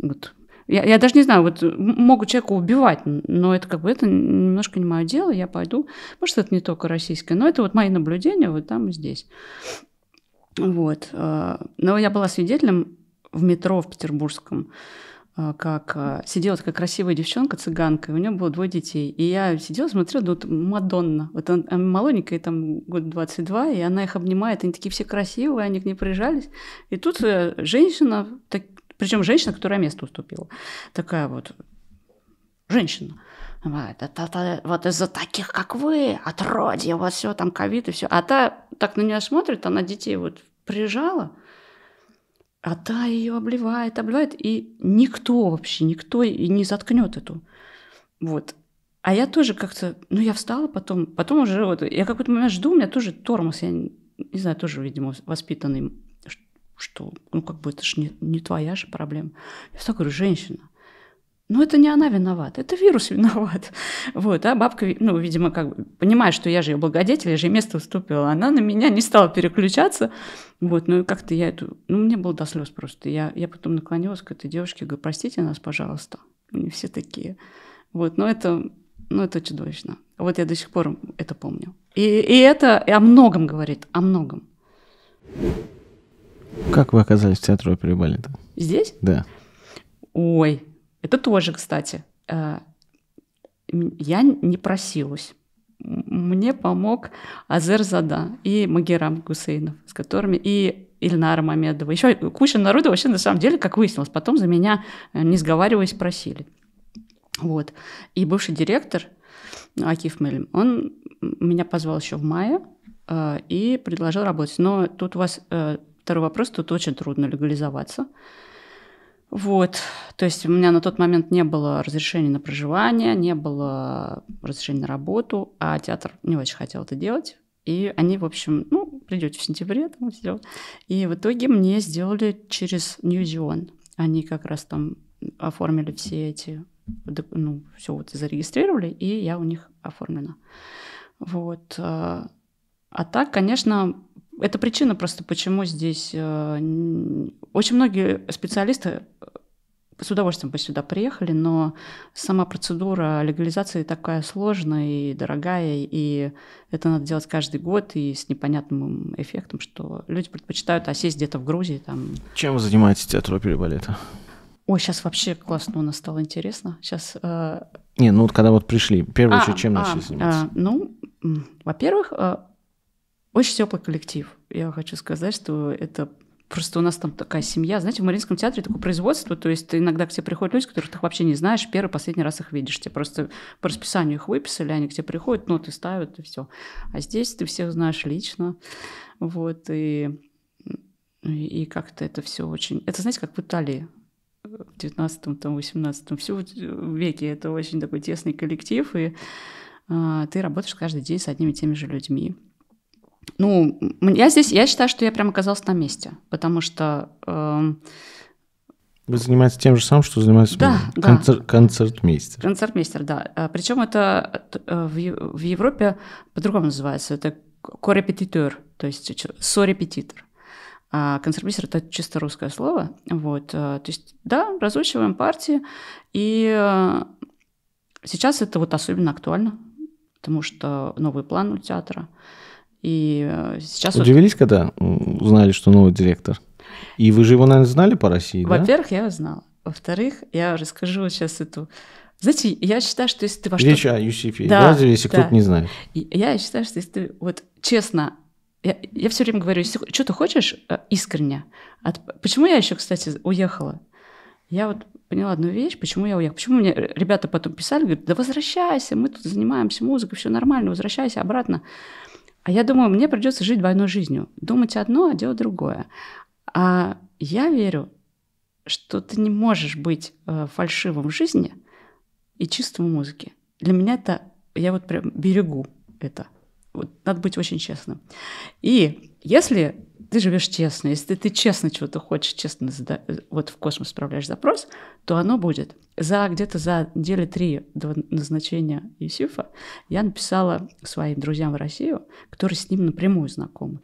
вот я, я даже не знаю, вот э, могут человека убивать, но это как бы это немножко не мое дело, я пойду. Может, это не только российское, но это вот мои наблюдения вот там и здесь. Вот. Э, но я была свидетелем в метро в Петербургском, э, как сидела такая красивая девчонка, цыганка, и у нее было двое детей. И я сидела, смотрела, тут Мадонна, вот она молоденькая, там год 22, и она их обнимает, они такие все красивые, они к ней прижались. И тут женщина, так, причем женщина, которая место уступила. Такая вот женщина. Бывает, это, а это, вот из-за таких, как вы, отродье, вас все, там ковид и все. А та так на нее смотрит, она детей вот прижала, а та ее обливает, обливает, и никто вообще, никто и не заткнет эту. Вот. А я тоже как-то, ну я встала потом, потом уже вот, я какой-то момент жду, у меня тоже тормоз, я не, не знаю, тоже, видимо, воспитанный что, ну, как бы это же не, не твоя же проблема. Я всегда говорю, женщина, ну, это не она виновата, это вирус виноват. Вот, а бабка, ну, видимо, как бы, понимает, что я же ее благодетель, я же ей место уступила, она на меня не стала переключаться. Вот, ну, как-то я эту... Ну, мне было до слез просто. Я, я потом наклонилась к этой девушке, говорю, простите нас, пожалуйста. Они все такие. Вот, но это, ну, это чудовищно. Вот я до сих пор это помню. И, и это о многом говорит, о многом. Как вы оказались в театре оперы и балета? Здесь? Да. Ой, это тоже, кстати. Э, я не просилась. Мне помог Азер Зада и Магерам Гусейнов, с которыми и Ильнара Мамедова. Еще куча народу вообще, на самом деле, как выяснилось, потом за меня, э, не сговариваясь, просили. Вот. И бывший директор Акиф Мельм, он меня позвал еще в мае э, и предложил работать. Но тут у вас э, Второй вопрос, тут очень трудно легализоваться. Вот, то есть у меня на тот момент не было разрешения на проживание, не было разрешения на работу, а театр не очень хотел это делать. И они, в общем, ну, придете в сентябре, там все. И в итоге мне сделали через New Zealand. Они как раз там оформили все эти, ну, все вот зарегистрировали, и я у них оформлена. Вот. А, а так, конечно, это причина просто, почему здесь э, очень многие специалисты э, с удовольствием бы сюда приехали, но сама процедура легализации такая сложная и дорогая, и это надо делать каждый год и с непонятным эффектом, что люди предпочитают осесть а где-то в Грузии. Там. Чем вы занимаетесь театром оперы балета? Ой, сейчас вообще классно у нас стало интересно. Сейчас... Э... Не, ну вот когда вот пришли, первое а, чем а, начали а, заниматься? А, ну, во-первых, э, очень теплый коллектив. Я хочу сказать, что это Просто у нас там такая семья. Знаете, в Мариинском театре такое производство, то есть иногда к тебе приходят люди, которых ты вообще не знаешь, первый, последний раз их видишь. Тебе просто по расписанию их выписали, они к тебе приходят, ноты ставят, и все. А здесь ты всех знаешь лично. Вот, и, и как-то это все очень... Это, знаете, как в Италии в 19 там, 18 все э, веке это очень такой тесный коллектив, и а, ты работаешь каждый день с одними и теми же людьми ну, я здесь, я считаю, что я прям оказалась на месте, потому что... Э, Вы занимаетесь тем же самым, что занимается да, концер, да. концертмейстер. Концертмейстер, да. Э, Причем это э, в, в Европе по-другому называется. Это корепетитор, то есть сорепетитор. А концертмейстер – это чисто русское слово. Вот. Э, то есть, да, разучиваем партии. И сейчас это вот особенно актуально, потому что новый план у театра – и э, сейчас... Удивились, вот... когда узнали, что новый директор? И вы же его, наверное, знали по России, Во-первых, да? я его знала. Во-вторых, я расскажу сейчас эту... Знаете, я считаю, что если ты во что о UCP, да, да если да. кто-то не знает. я считаю, что если ты вот честно я, я все время говорю, если что ты хочешь э, искренне. От... Почему я еще, кстати, уехала? Я вот поняла одну вещь, почему я уехала. Почему мне ребята потом писали, говорят, да возвращайся, мы тут занимаемся музыкой, все нормально, возвращайся обратно. А я думаю, мне придется жить двойной жизнью. Думать одно, а делать другое. А я верю, что ты не можешь быть э, фальшивым в жизни и чистым в музыке. Для меня это, я вот прям берегу это. Вот, надо быть очень честным. И если ты живешь честно. Если ты честно чего-то хочешь, честно зада... вот в космос справляешь запрос, то оно будет. За где-то за недели три до назначения Юсифа я написала своим друзьям в Россию, которые с ним напрямую знакомы.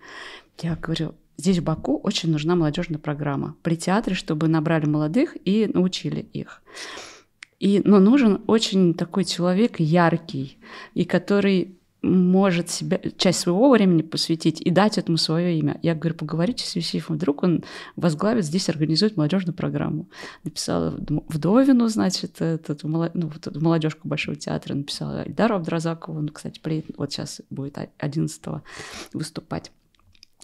Я говорю, здесь в Баку очень нужна молодежная программа при театре, чтобы набрали молодых и научили их. И, но нужен очень такой человек яркий, и который может себя, часть своего времени посвятить и дать этому свое имя. Я говорю, поговорите с Юсифом, вдруг он возглавит здесь, организует молодежную программу. Написала Вдовину, значит, этот, ну, молодежку Большого театра, написала Эльдару Абдразакову, он, ну, кстати, приедет, вот сейчас будет 11 выступать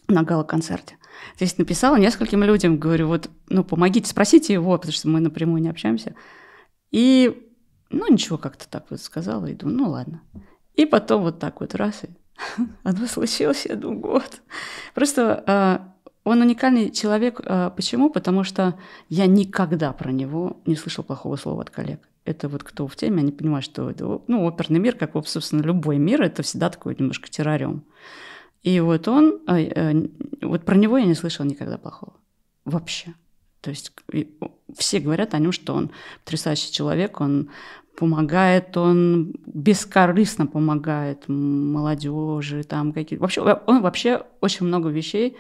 на гала-концерте. То есть написала нескольким людям, говорю, вот, ну, помогите, спросите его, потому что мы напрямую не общаемся. И, ну, ничего, как-то так вот сказала, иду, ну, ладно. И потом вот так вот раз, и оно случилось, я думаю, год. Просто а, он уникальный человек. А, почему? Потому что я никогда про него не слышал плохого слова от коллег. Это вот кто в теме, они понимают, что это, ну, оперный мир, как, собственно, любой мир, это всегда такой немножко террариум. И вот он, а, э, вот про него я не слышал никогда плохого. Вообще. То есть все говорят о нем, что он потрясающий человек, он помогает он, бескорыстно помогает молодежи, там какие Вообще, он вообще очень много вещей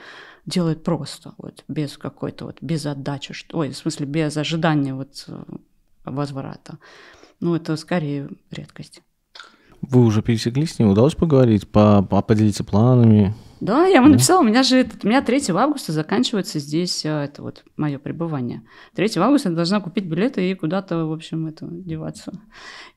делает просто, вот, без какой-то вот, без отдачи, что, ой, в смысле, без ожидания вот э, возврата. Ну, это скорее редкость. Вы уже пересеклись с ним, удалось поговорить, по, поделиться планами? Да, я ему написала, у меня же этот, у меня 3 августа заканчивается здесь э, это вот мое пребывание. 3 августа я должна купить билеты и куда-то, в общем, это деваться.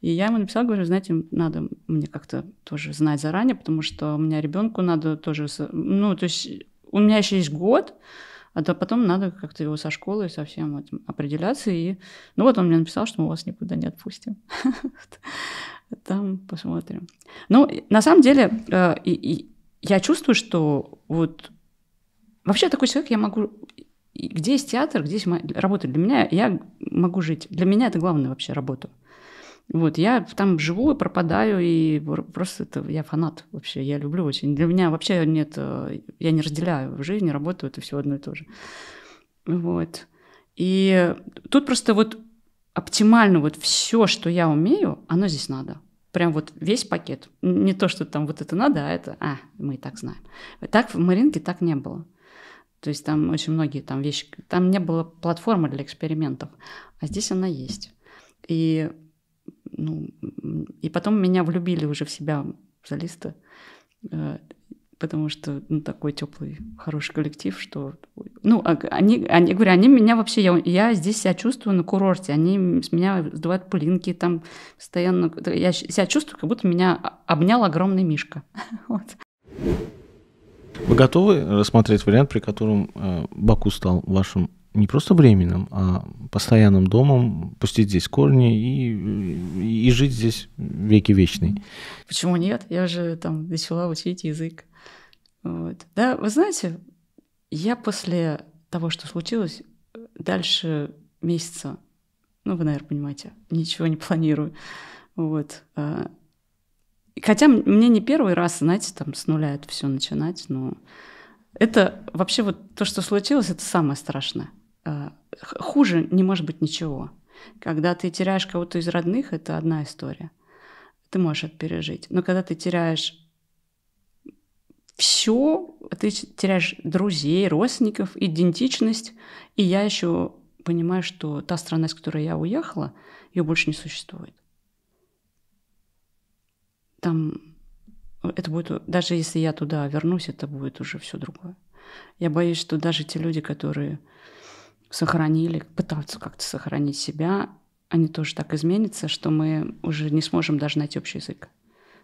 И я ему написала, говорю, знаете, надо мне как-то тоже знать заранее, потому что у меня ребенку надо тоже, ну, то есть у меня еще есть год, а то потом надо как-то его со школы совсем этим определяться. И... Ну вот он мне написал, что мы вас никуда не отпустим. Там посмотрим. Ну, на самом деле, э, и я чувствую, что вот вообще такой человек, я могу где есть театр, где есть работа для меня, я могу жить. Для меня это главное вообще работа. Вот, я там живу и пропадаю, и просто это, я фанат вообще, я люблю очень. Для меня вообще нет, э, я не разделяю в жизни, работу, это все одно и то же. Вот. И тут просто вот оптимально вот все, что я умею, оно здесь надо. Прям вот весь пакет. Не то, что там вот это надо, а это, а, мы и так знаем. Так в Маринке так не было. То есть там очень многие там вещи, там не было платформы для экспериментов, а здесь она есть. И, ну, и потом меня влюбили уже в себя солисты. Э, потому что ну, такой теплый, хороший коллектив, что... Ну, а они, они, говорю, они меня вообще... Я, я здесь себя чувствую на курорте, они с меня сдувают пылинки там постоянно. Я себя чувствую, как будто меня обнял огромный мишка. Вот. Вы готовы рассмотреть вариант, при котором э, Баку стал вашим не просто временным, а постоянным домом, пустить здесь корни и, и жить здесь веки вечные. Почему нет? Я же там начала учить язык. Вот. Да, вы знаете, я после того, что случилось, дальше месяца, ну, вы, наверное, понимаете, ничего не планирую. Вот. А, хотя мне не первый раз, знаете, там с нуля это все начинать, но это вообще вот то, что случилось, это самое страшное. А, хуже не может быть ничего. Когда ты теряешь кого-то из родных, это одна история. Ты можешь это пережить. Но когда ты теряешь все, ты теряешь друзей, родственников, идентичность. И я еще понимаю, что та страна, из которой я уехала, ее больше не существует. Там э, это будет, даже если я туда вернусь, это будет уже все другое. Я боюсь, что даже те люди, которые сохранили, пытаются как-то сохранить себя, они тоже так изменятся, что мы уже не сможем даже найти общий язык.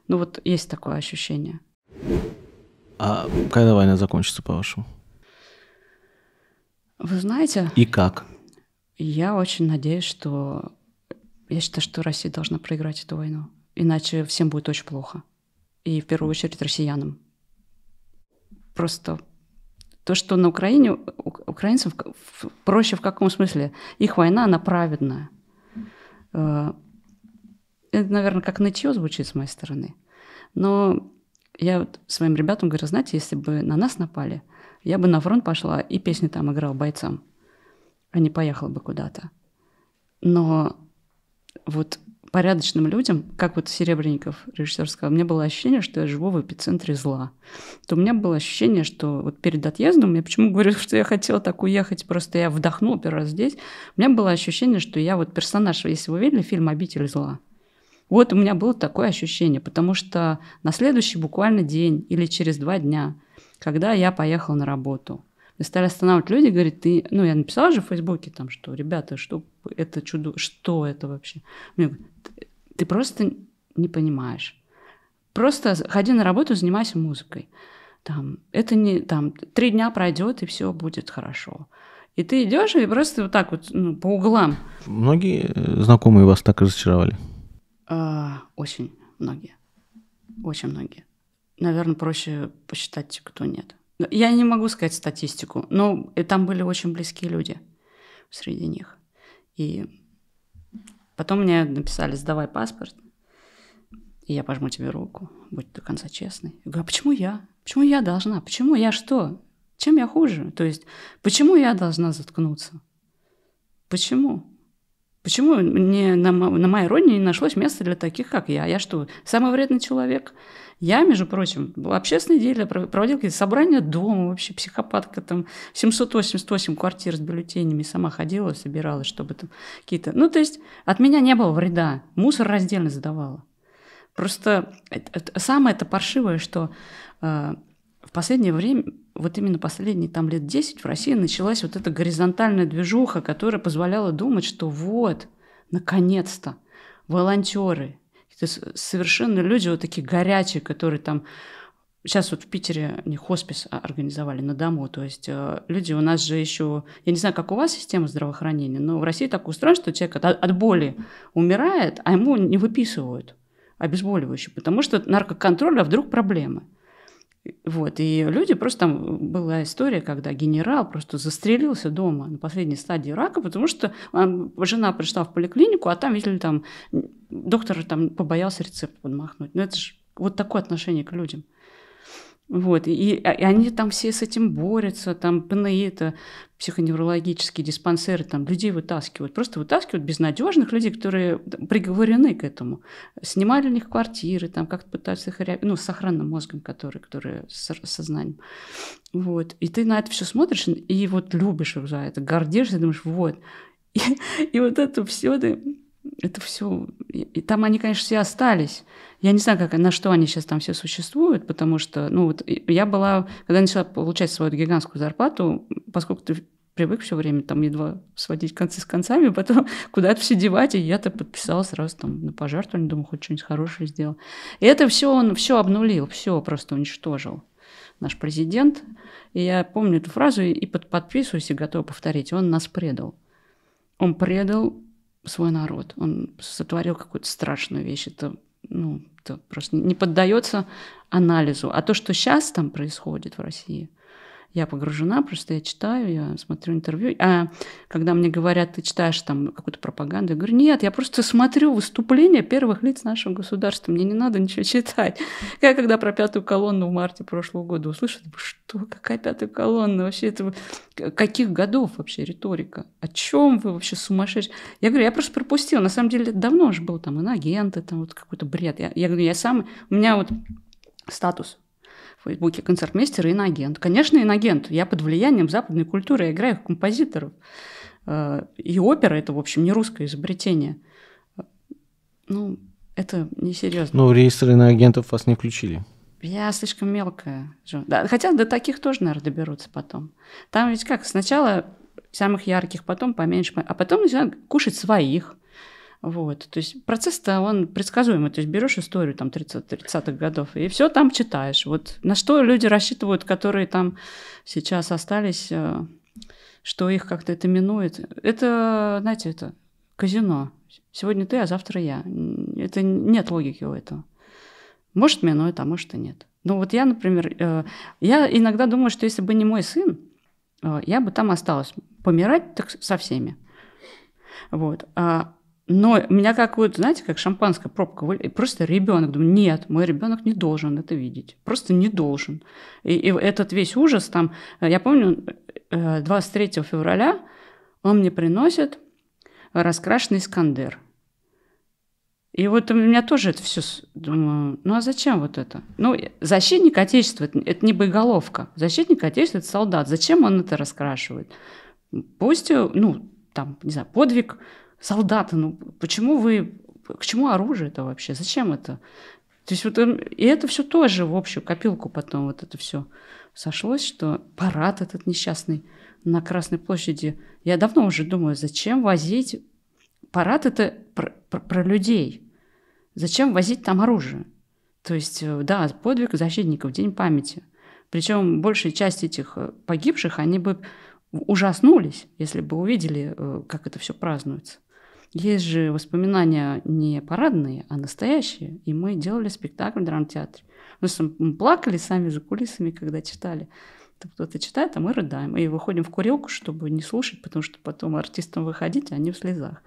Ну вот есть такое ощущение. А когда война закончится, по-вашему? Вы знаете... И как? Я очень надеюсь, что... Я считаю, что Россия должна проиграть эту войну. Иначе всем будет очень плохо. И в первую очередь россиянам. Просто то, что на Украине украинцам проще в каком смысле? Их война, она праведная. Э, это, наверное, как нытье звучит с моей стороны. Но я вот своим ребятам говорю, знаете, если бы на нас напали, я бы на фронт пошла и песни там играла бойцам, а не поехала бы куда-то. Но вот порядочным людям, как вот Серебренников, режиссер, сказал, у меня было ощущение, что я живу в эпицентре зла. То у меня было ощущение, что вот перед отъездом, я почему говорю, что я хотела так уехать, просто я вдохнула первый раз здесь, у меня было ощущение, что я вот персонаж, если вы видели фильм «Обитель зла», вот у меня было такое ощущение, потому что на следующий буквально день или через два дня, когда я поехала на работу, меня стали останавливать люди, говорят, ты, ну, я написала же в Фейсбуке там, что, ребята, что это чудо, что это вообще? Мне говорят, ты просто не понимаешь. Просто ходи на работу, занимайся музыкой. Там, это не там три дня пройдет и все будет хорошо. И ты идешь и просто вот так вот ну, по углам. Многие э, знакомые вас так разочаровали? А, очень многие. Очень многие. Наверное, проще посчитать, кто нет. Я не могу сказать статистику, но там были очень близкие люди среди них. И потом мне написали, сдавай паспорт, и я пожму тебе руку, будь до конца честный. Я говорю, а почему я? Почему я должна? Почему я что? Чем я хуже? То есть, почему я должна заткнуться? Почему? Почему мне, на, на моей родине не нашлось места для таких, как я? Я что, самый вредный человек? Я, между прочим, был общественный деятель, проводил какие-то собрания дома, вообще психопатка, там 788 квартир с бюллетенями, сама ходила, собирала, чтобы там какие-то... Ну, то есть от меня не было вреда, мусор раздельно задавала. Просто самое это паршивое, что э, в последнее время, вот именно последние там лет 10 в России началась вот эта горизонтальная движуха, которая позволяла думать, что вот, наконец-то, волонтеры, это совершенно люди вот такие горячие, которые там Сейчас вот в Питере не хоспис а организовали на дому. То есть э, люди у нас же еще... Я не знаю, как у вас система здравоохранения, но в России так устроено, что человек от, от боли умирает, а ему не выписывают обезболивающие, потому что наркоконтроль наркоконтроля вдруг проблемы. Вот, и люди просто там была история, когда генерал просто застрелился дома на последней стадии рака, потому что жена пришла в поликлинику, а там, видели, там доктор там побоялся рецепт подмахнуть. Ну, это же вот такое отношение к людям. Вот, и, и они там все с этим борются, там ПНИ, это психоневрологические диспансеры, там людей вытаскивают, просто вытаскивают безнадежных людей, которые приговорены к этому. Снимали у них квартиры, там как-то пытаются их реабилитировать, ну, с сохранным мозгом, которые, которые с сознанием. Вот, и ты на это все смотришь, и вот любишь их за это, гордишься, думаешь, вот. И, и вот это все ты это все... И там они, конечно, все остались. Я не знаю, как, на что они сейчас там все существуют, потому что, ну, вот я была, когда начала получать свою гигантскую зарплату, поскольку ты привык все время там едва сводить концы с концами, потом куда-то все девать, и я-то подписала сразу там на пожертвование, думаю, хоть что-нибудь хорошее сделал. И это все он все обнулил, все просто уничтожил наш президент. И я помню эту фразу и под, подписываюсь и готова повторить. Он нас предал. Он предал свой народ. Он сотворил какую-то страшную вещь. Это, ну, это просто не поддается анализу. А то, что сейчас там происходит в России – я погружена, просто я читаю, я смотрю интервью. А когда мне говорят, ты читаешь там какую-то пропаганду, я говорю, нет, я просто смотрю выступления первых лиц нашего государства, мне не надо ничего читать. Я когда про пятую колонну в марте прошлого года услышала, что, какая пятая колонна вообще? Это каких годов вообще риторика? О чем вы вообще сумасшедшие? Я говорю, я просто пропустила. На самом деле, это давно уже был там инагенты, там вот какой-то бред. Я, я говорю, я сам... У меня вот статус Фейсбуке концертмейстер и иногент. Конечно, иногент. Я под влиянием западной культуры играю в композиторов. Э, и опера – это, в общем, не русское изобретение. Э, ну, это несерьезно. Но ну, в реестр иноагентов вас не включили. Я слишком мелкая. Да, хотя до таких тоже, наверное, доберутся потом. Там ведь как, сначала самых ярких, потом поменьше, а потом начинают кушать своих – вот. То есть процесс-то он предсказуемый. То есть берешь историю там 30-х годов и все там читаешь. Вот на что люди рассчитывают, которые там сейчас остались, э, что их как-то это минует. Это, знаете, это казино. Сегодня ты, а завтра я. Это нет логики у этого. Может, минует, а может и нет. Ну вот я, например, э, я иногда думаю, что если бы не мой сын, э, я бы там осталась. Помирать так со всеми. Вот. А но меня как вот, знаете, как шампанская пробка. И просто ребенок, думаю, нет, мой ребенок не должен это видеть. Просто не должен. И, и этот весь ужас там, э, я помню, 23 э, февраля он мне приносит раскрашенный Искандер. И вот у меня тоже это все, думаю, ну а зачем вот это? Ну, защитник Отечества, это не боеголовка. Защитник Отечества – это солдат. Зачем он это раскрашивает? Пусть, э, ну, там, не знаю, подвиг – солдаты, ну почему вы, к чему оружие это вообще, зачем это? То есть вот и это все тоже в общую копилку потом вот это все сошлось, что парад этот несчастный на Красной площади. Я давно уже думаю, зачем возить парад это про, про, про людей, зачем возить там оружие? То есть, э, да, подвиг защитников, День памяти. Причем большая часть этих э, погибших, они бы ужаснулись, если бы увидели, э, как это все празднуется. Есть же воспоминания не парадные, а настоящие. И мы делали спектакль в драмтеатре. Ну, мы плакали сами за кулисами, когда читали. Кто-то читает, а мы рыдаем. И выходим в курилку, чтобы не слушать, потому что потом артистам выходить, а они в слезах.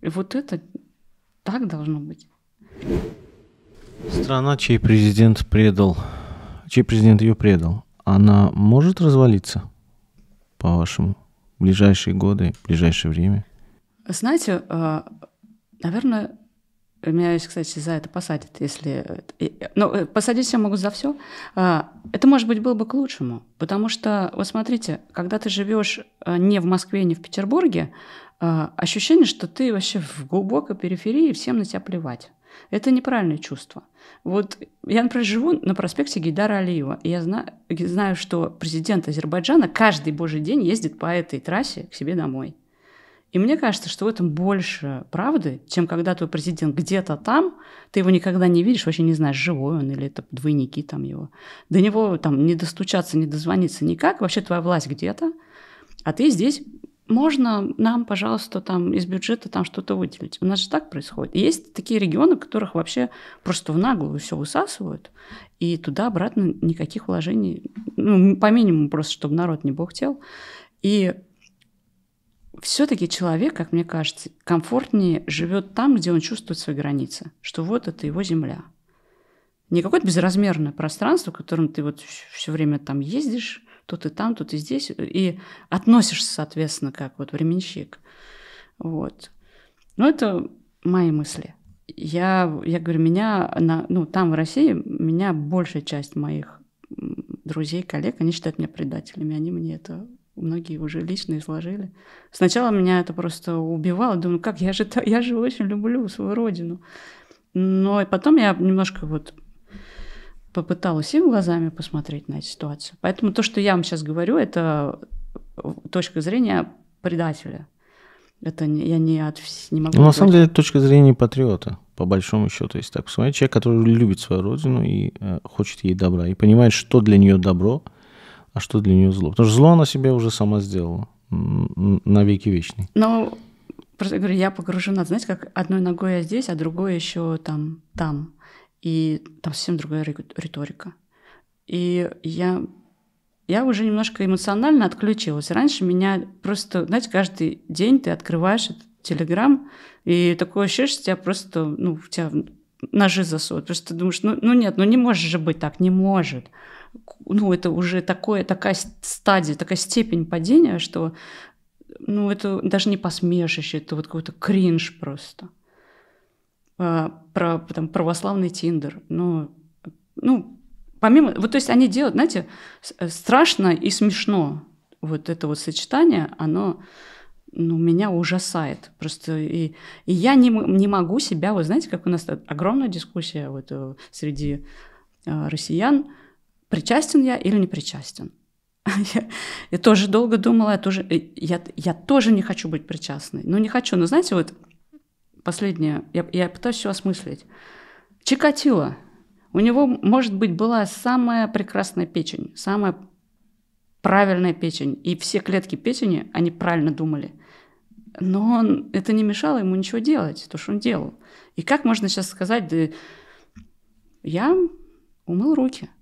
И вот это так должно быть. Страна, чей президент предал, чей президент ее предал, она может развалиться, по-вашему, в ближайшие годы, в ближайшее время? Вы знаете, э, наверное, меня, кстати, за это посадят, если... Ну, э, посадить все могут за все. А, это, может быть, было бы к лучшему. Потому что, вот смотрите, когда ты живешь э, не в Москве, не в Петербурге, ощущение, что ты вообще в глубокой периферии, всем на тебя плевать. Это неправильное чувство. Вот я, например, живу на проспекте Гейдара Алиева, и я знаю, знаю, что президент Азербайджана каждый божий день ездит по этой трассе к себе домой. И мне кажется, что в этом больше правды, чем когда твой президент где-то там, ты его никогда не видишь, вообще не знаешь, живой он или это двойники там его. До него там не достучаться, не дозвониться никак, вообще твоя власть где-то, а ты здесь можно нам, пожалуйста, там из бюджета там что-то выделить. У нас же так происходит. есть такие регионы, которых вообще просто в наглую все высасывают, и туда-обратно никаких вложений, ну, по минимуму просто, чтобы народ не бухтел. И все-таки человек, как мне кажется, комфортнее живет там, где он чувствует свои границы, что вот это его земля. Не какое-то безразмерное пространство, в котором ты вот все время там ездишь, тут и там, тут и здесь, и относишься, соответственно, как вот временщик. Вот. Но это мои мысли. Я, я говорю, меня на, ну, там, в России, меня большая часть моих друзей, коллег, они считают меня предателями, они мне это многие уже лично изложили. Сначала меня это просто убивало, думаю, как я же, я же очень люблю свою родину. Но потом я немножко вот попыталась им глазами посмотреть на эту ситуацию. Поэтому то, что я вам сейчас говорю, это точка зрения предателя. Это не, я не, от, не могу... Ну, на самом деле, это точка зрения патриота, по большому счету, если так посмотреть. Человек, который любит свою родину и э, хочет ей добра, и понимает, что для нее добро – а что для нее зло. Потому что зло она себе уже сама сделала на веки вечный. Ну, просто говорю, я погружена, знаете, как одной ногой я здесь, а другой еще там, там. И там совсем другая риторика. И я, я уже немножко эмоционально отключилась. Раньше меня просто, знаете, каждый день ты открываешь этот телеграм, и такое ощущение, что тебя просто, ну, в тебя ножи засовывают. Просто ты думаешь, ну, ну нет, ну не может же быть так, не может ну, это уже такое, такая стадия, такая степень падения, что, ну, это даже не посмешище, это вот какой-то кринж просто. А, про там, православный Тиндер. Ну, ну, помимо... Вот, то есть они делают, знаете, страшно и смешно. Вот это вот сочетание, оно ну, меня ужасает. Просто и, и я не, не могу себя... Вот знаете, как у нас огромная дискуссия вот э, среди э, россиян – причастен я или не причастен. Я, я тоже долго думала, я тоже, я, я тоже не хочу быть причастной. но ну, не хочу. Но знаете, вот последнее, я, я пытаюсь все осмыслить. Чикатило. У него, может быть, была самая прекрасная печень, самая правильная печень. И все клетки печени, они правильно думали. Но он, это не мешало ему ничего делать, то, что он делал. И как можно сейчас сказать, да, я умыл руки –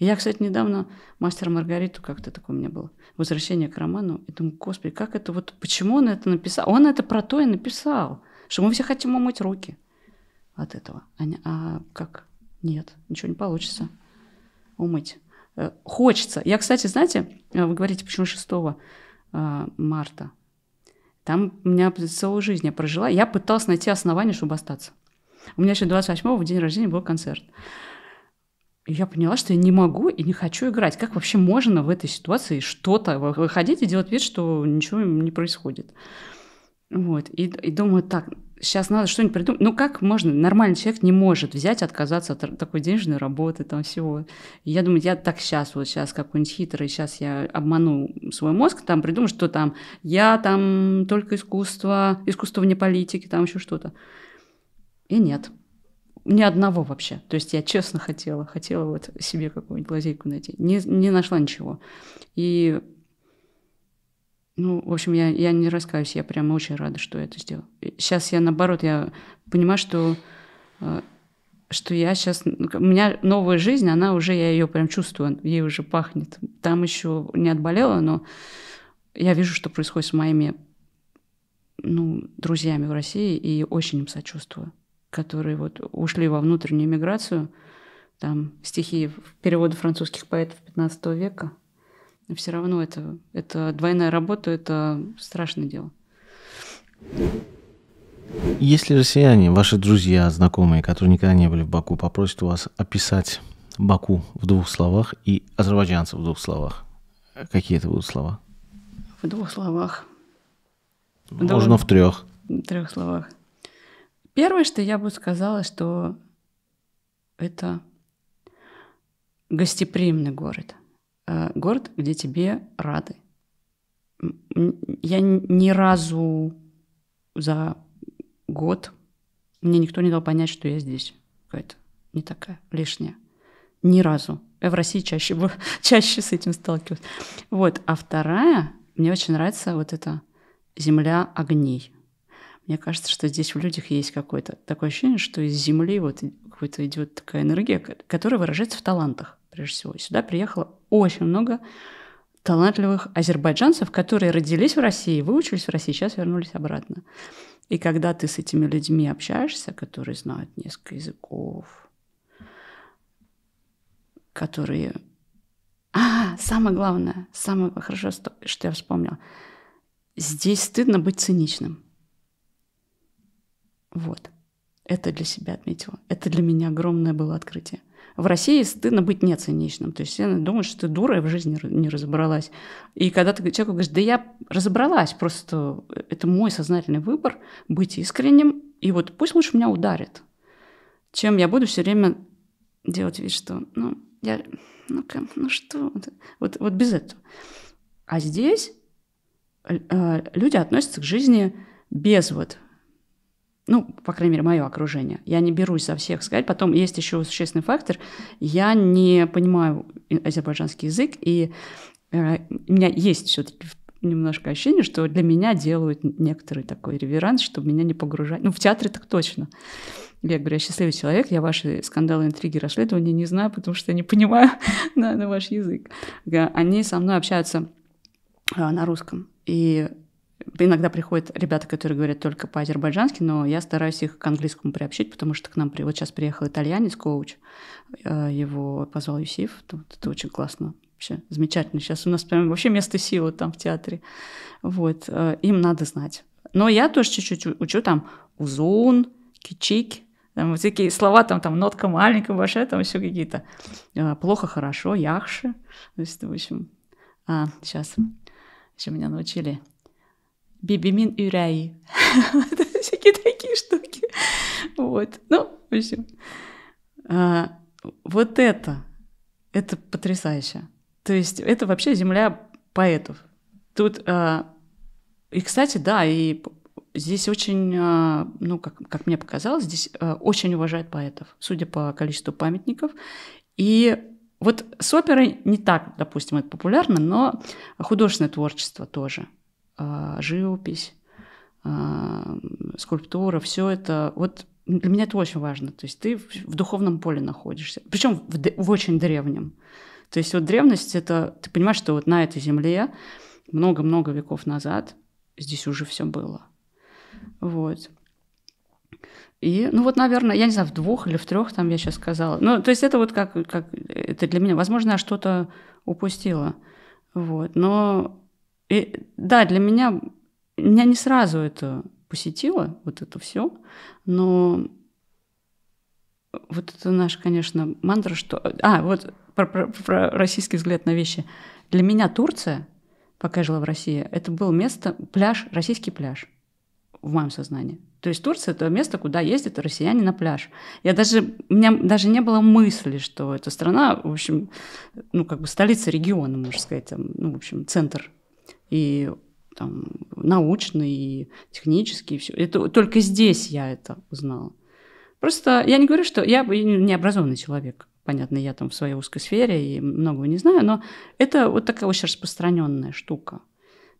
я, кстати, недавно «Мастер Маргариту» как-то такое у меня было. Возвращение к роману. И думаю, господи, как это вот... Почему он это написал? Он это про то и написал, что мы все хотим умыть руки от этого. А, а как? Нет, ничего не получится умыть. Э, хочется. Я, кстати, знаете, э, вы говорите, почему 6 э, марта? Там у меня целую жизнь я прожила. Я пыталась найти основания, чтобы остаться. У меня еще 28-го в день рождения был концерт. И я поняла, что я не могу и не хочу играть. Как вообще можно в этой ситуации что-то выходить и делать вид, что ничего не происходит? Вот. И, и думаю, так, сейчас надо что-нибудь придумать. Ну, как можно? Нормальный человек не может взять, отказаться от такой денежной работы, там всего. И я думаю, я так сейчас, вот сейчас какой-нибудь хитрый, сейчас я обману свой мозг, там придумаю, что там я там только искусство, искусство вне политики, там еще что-то. И нет. Ни одного вообще. То есть я честно хотела, хотела вот себе какую-нибудь лазейку найти. Не, не нашла ничего. И, ну, в общем, я, я не раскаюсь, я прям очень рада, что я это сделала. Сейчас я, наоборот, я понимаю, что э, что я сейчас, ну, у меня новая жизнь, она уже, я ее прям чувствую, ей уже пахнет. Там еще не отболела, но я вижу, что происходит с моими ну, друзьями в России, и очень им сочувствую которые вот ушли во внутреннюю миграцию, там стихи переводы французских поэтов 15 века, все равно это, это двойная работа, это страшное дело. Если россияне, ваши друзья, знакомые, которые никогда не были в Баку, попросят вас описать Баку в двух словах и азербайджанцев в двух словах, какие это будут слова? В двух словах. Можно в трех. В трех словах. Первое, что я бы сказала, что это гостеприимный город. Э, город, где тебе рады. Я ни разу за год мне никто не дал понять, что я здесь какая-то не такая лишняя. Ни разу. Я в России чаще, чаще с этим сталкиваюсь. Вот. А вторая, мне очень нравится вот эта земля огней. Мне кажется, что здесь в людях есть какое-то такое ощущение, что из земли вот какой-то идет такая энергия, которая выражается в талантах, прежде всего. Сюда приехало очень много талантливых азербайджанцев, которые родились в России, выучились в России, сейчас вернулись обратно. И когда ты с этими людьми общаешься, которые знают несколько языков, которые... А, самое главное, самое хорошо, что я вспомнила. Здесь стыдно быть циничным. Вот. Это для себя отметила. Это для меня огромное было открытие. В России стыдно быть не То есть все думают, что ты дура, и в жизни не разобралась. И когда ты человеку говоришь, да я разобралась, просто это мой сознательный выбор быть искренним, и вот пусть лучше меня ударит, чем я буду все время делать вид, что ну, я, ну, как ну что, вот, вот без этого. А здесь э, люди относятся к жизни без вот ну, по крайней мере, мое окружение. Я не берусь за всех сказать. Потом есть еще существенный фактор. Я не понимаю азербайджанский язык, и э, у меня есть все-таки немножко ощущение, что для меня делают некоторый такой реверанс, чтобы меня не погружать. Ну, в театре так точно. Я говорю, я счастливый человек, я ваши скандалы, интриги, расследования не знаю, потому что я не понимаю на, на ваш язык. Они со мной общаются э, на русском. И Иногда приходят ребята, которые говорят только по-азербайджански, но я стараюсь их к английскому приобщить, потому что к нам при... вот сейчас приехал итальянец, коуч, э, его позвал Юсиф, это очень классно вообще замечательно. Сейчас у нас прям вообще место силы там в театре. Вот, э, им надо знать. Но я тоже чуть-чуть учу там узун, кичик, там вот такие слова, там, там нотка маленькая, большая, там все какие-то. Э, плохо, хорошо, яхши. То есть, в общем, а, сейчас, еще меня научили. Бибимин Юряи. Всякие такие штуки. Вот. Ну, в общем. А, вот это. Это потрясающе. То есть это вообще земля поэтов. Тут... А, и, кстати, да, и здесь очень, а, ну, как, как мне показалось, здесь а, очень уважают поэтов, судя по количеству памятников. И вот с оперой не так, допустим, это популярно, но художественное творчество тоже – а, живопись, а, скульптура, все это. Вот для меня это очень важно. То есть ты в духовном поле находишься, причем в, в очень древнем. То есть вот древность это, ты понимаешь, что вот на этой земле много-много веков назад здесь уже все было. Вот. И, ну вот, наверное, я не знаю, в двух или в трех там я сейчас сказала. Ну, то есть это вот как, как это для меня. Возможно, я что-то упустила. Вот. Но и, да, для меня, меня не сразу это посетило, вот это все, но вот это наш, конечно, мантра, что... А, вот про, про, про российский взгляд на вещи. Для меня Турция, пока я жила в России, это было место, пляж, российский пляж в моем сознании. То есть Турция – это место, куда ездят россияне на пляж. Я даже, у меня даже не было мысли, что эта страна, в общем, ну, как бы столица региона, можно сказать, там, ну, в общем, центр и там, научный, и технический, и все. Это, только здесь я это узнала. Просто я не говорю, что я не образованный человек. Понятно, я там в своей узкой сфере и многого не знаю, но это вот такая очень распространенная штука.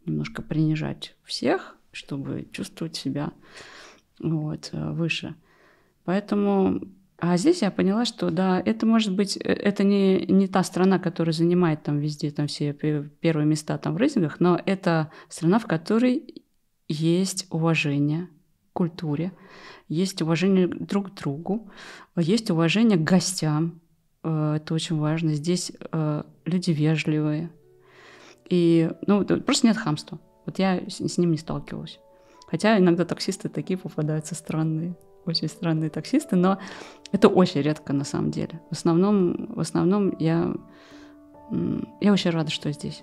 Немножко принижать всех, чтобы чувствовать себя вот, э, выше. Поэтому а здесь я поняла, что да, это может быть, э, это не, не та страна, которая занимает там везде там все первые места там в рейтингах, но это страна, в которой есть уважение к культуре, есть уважение друг к другу, есть уважение к гостям. Э, это очень важно. Здесь э, люди вежливые. И ну, просто нет хамства. Вот я с ним не сталкивалась. Хотя иногда таксисты такие попадаются странные очень странные таксисты, но это очень редко на самом деле. В основном, в основном я, я очень рада, что здесь.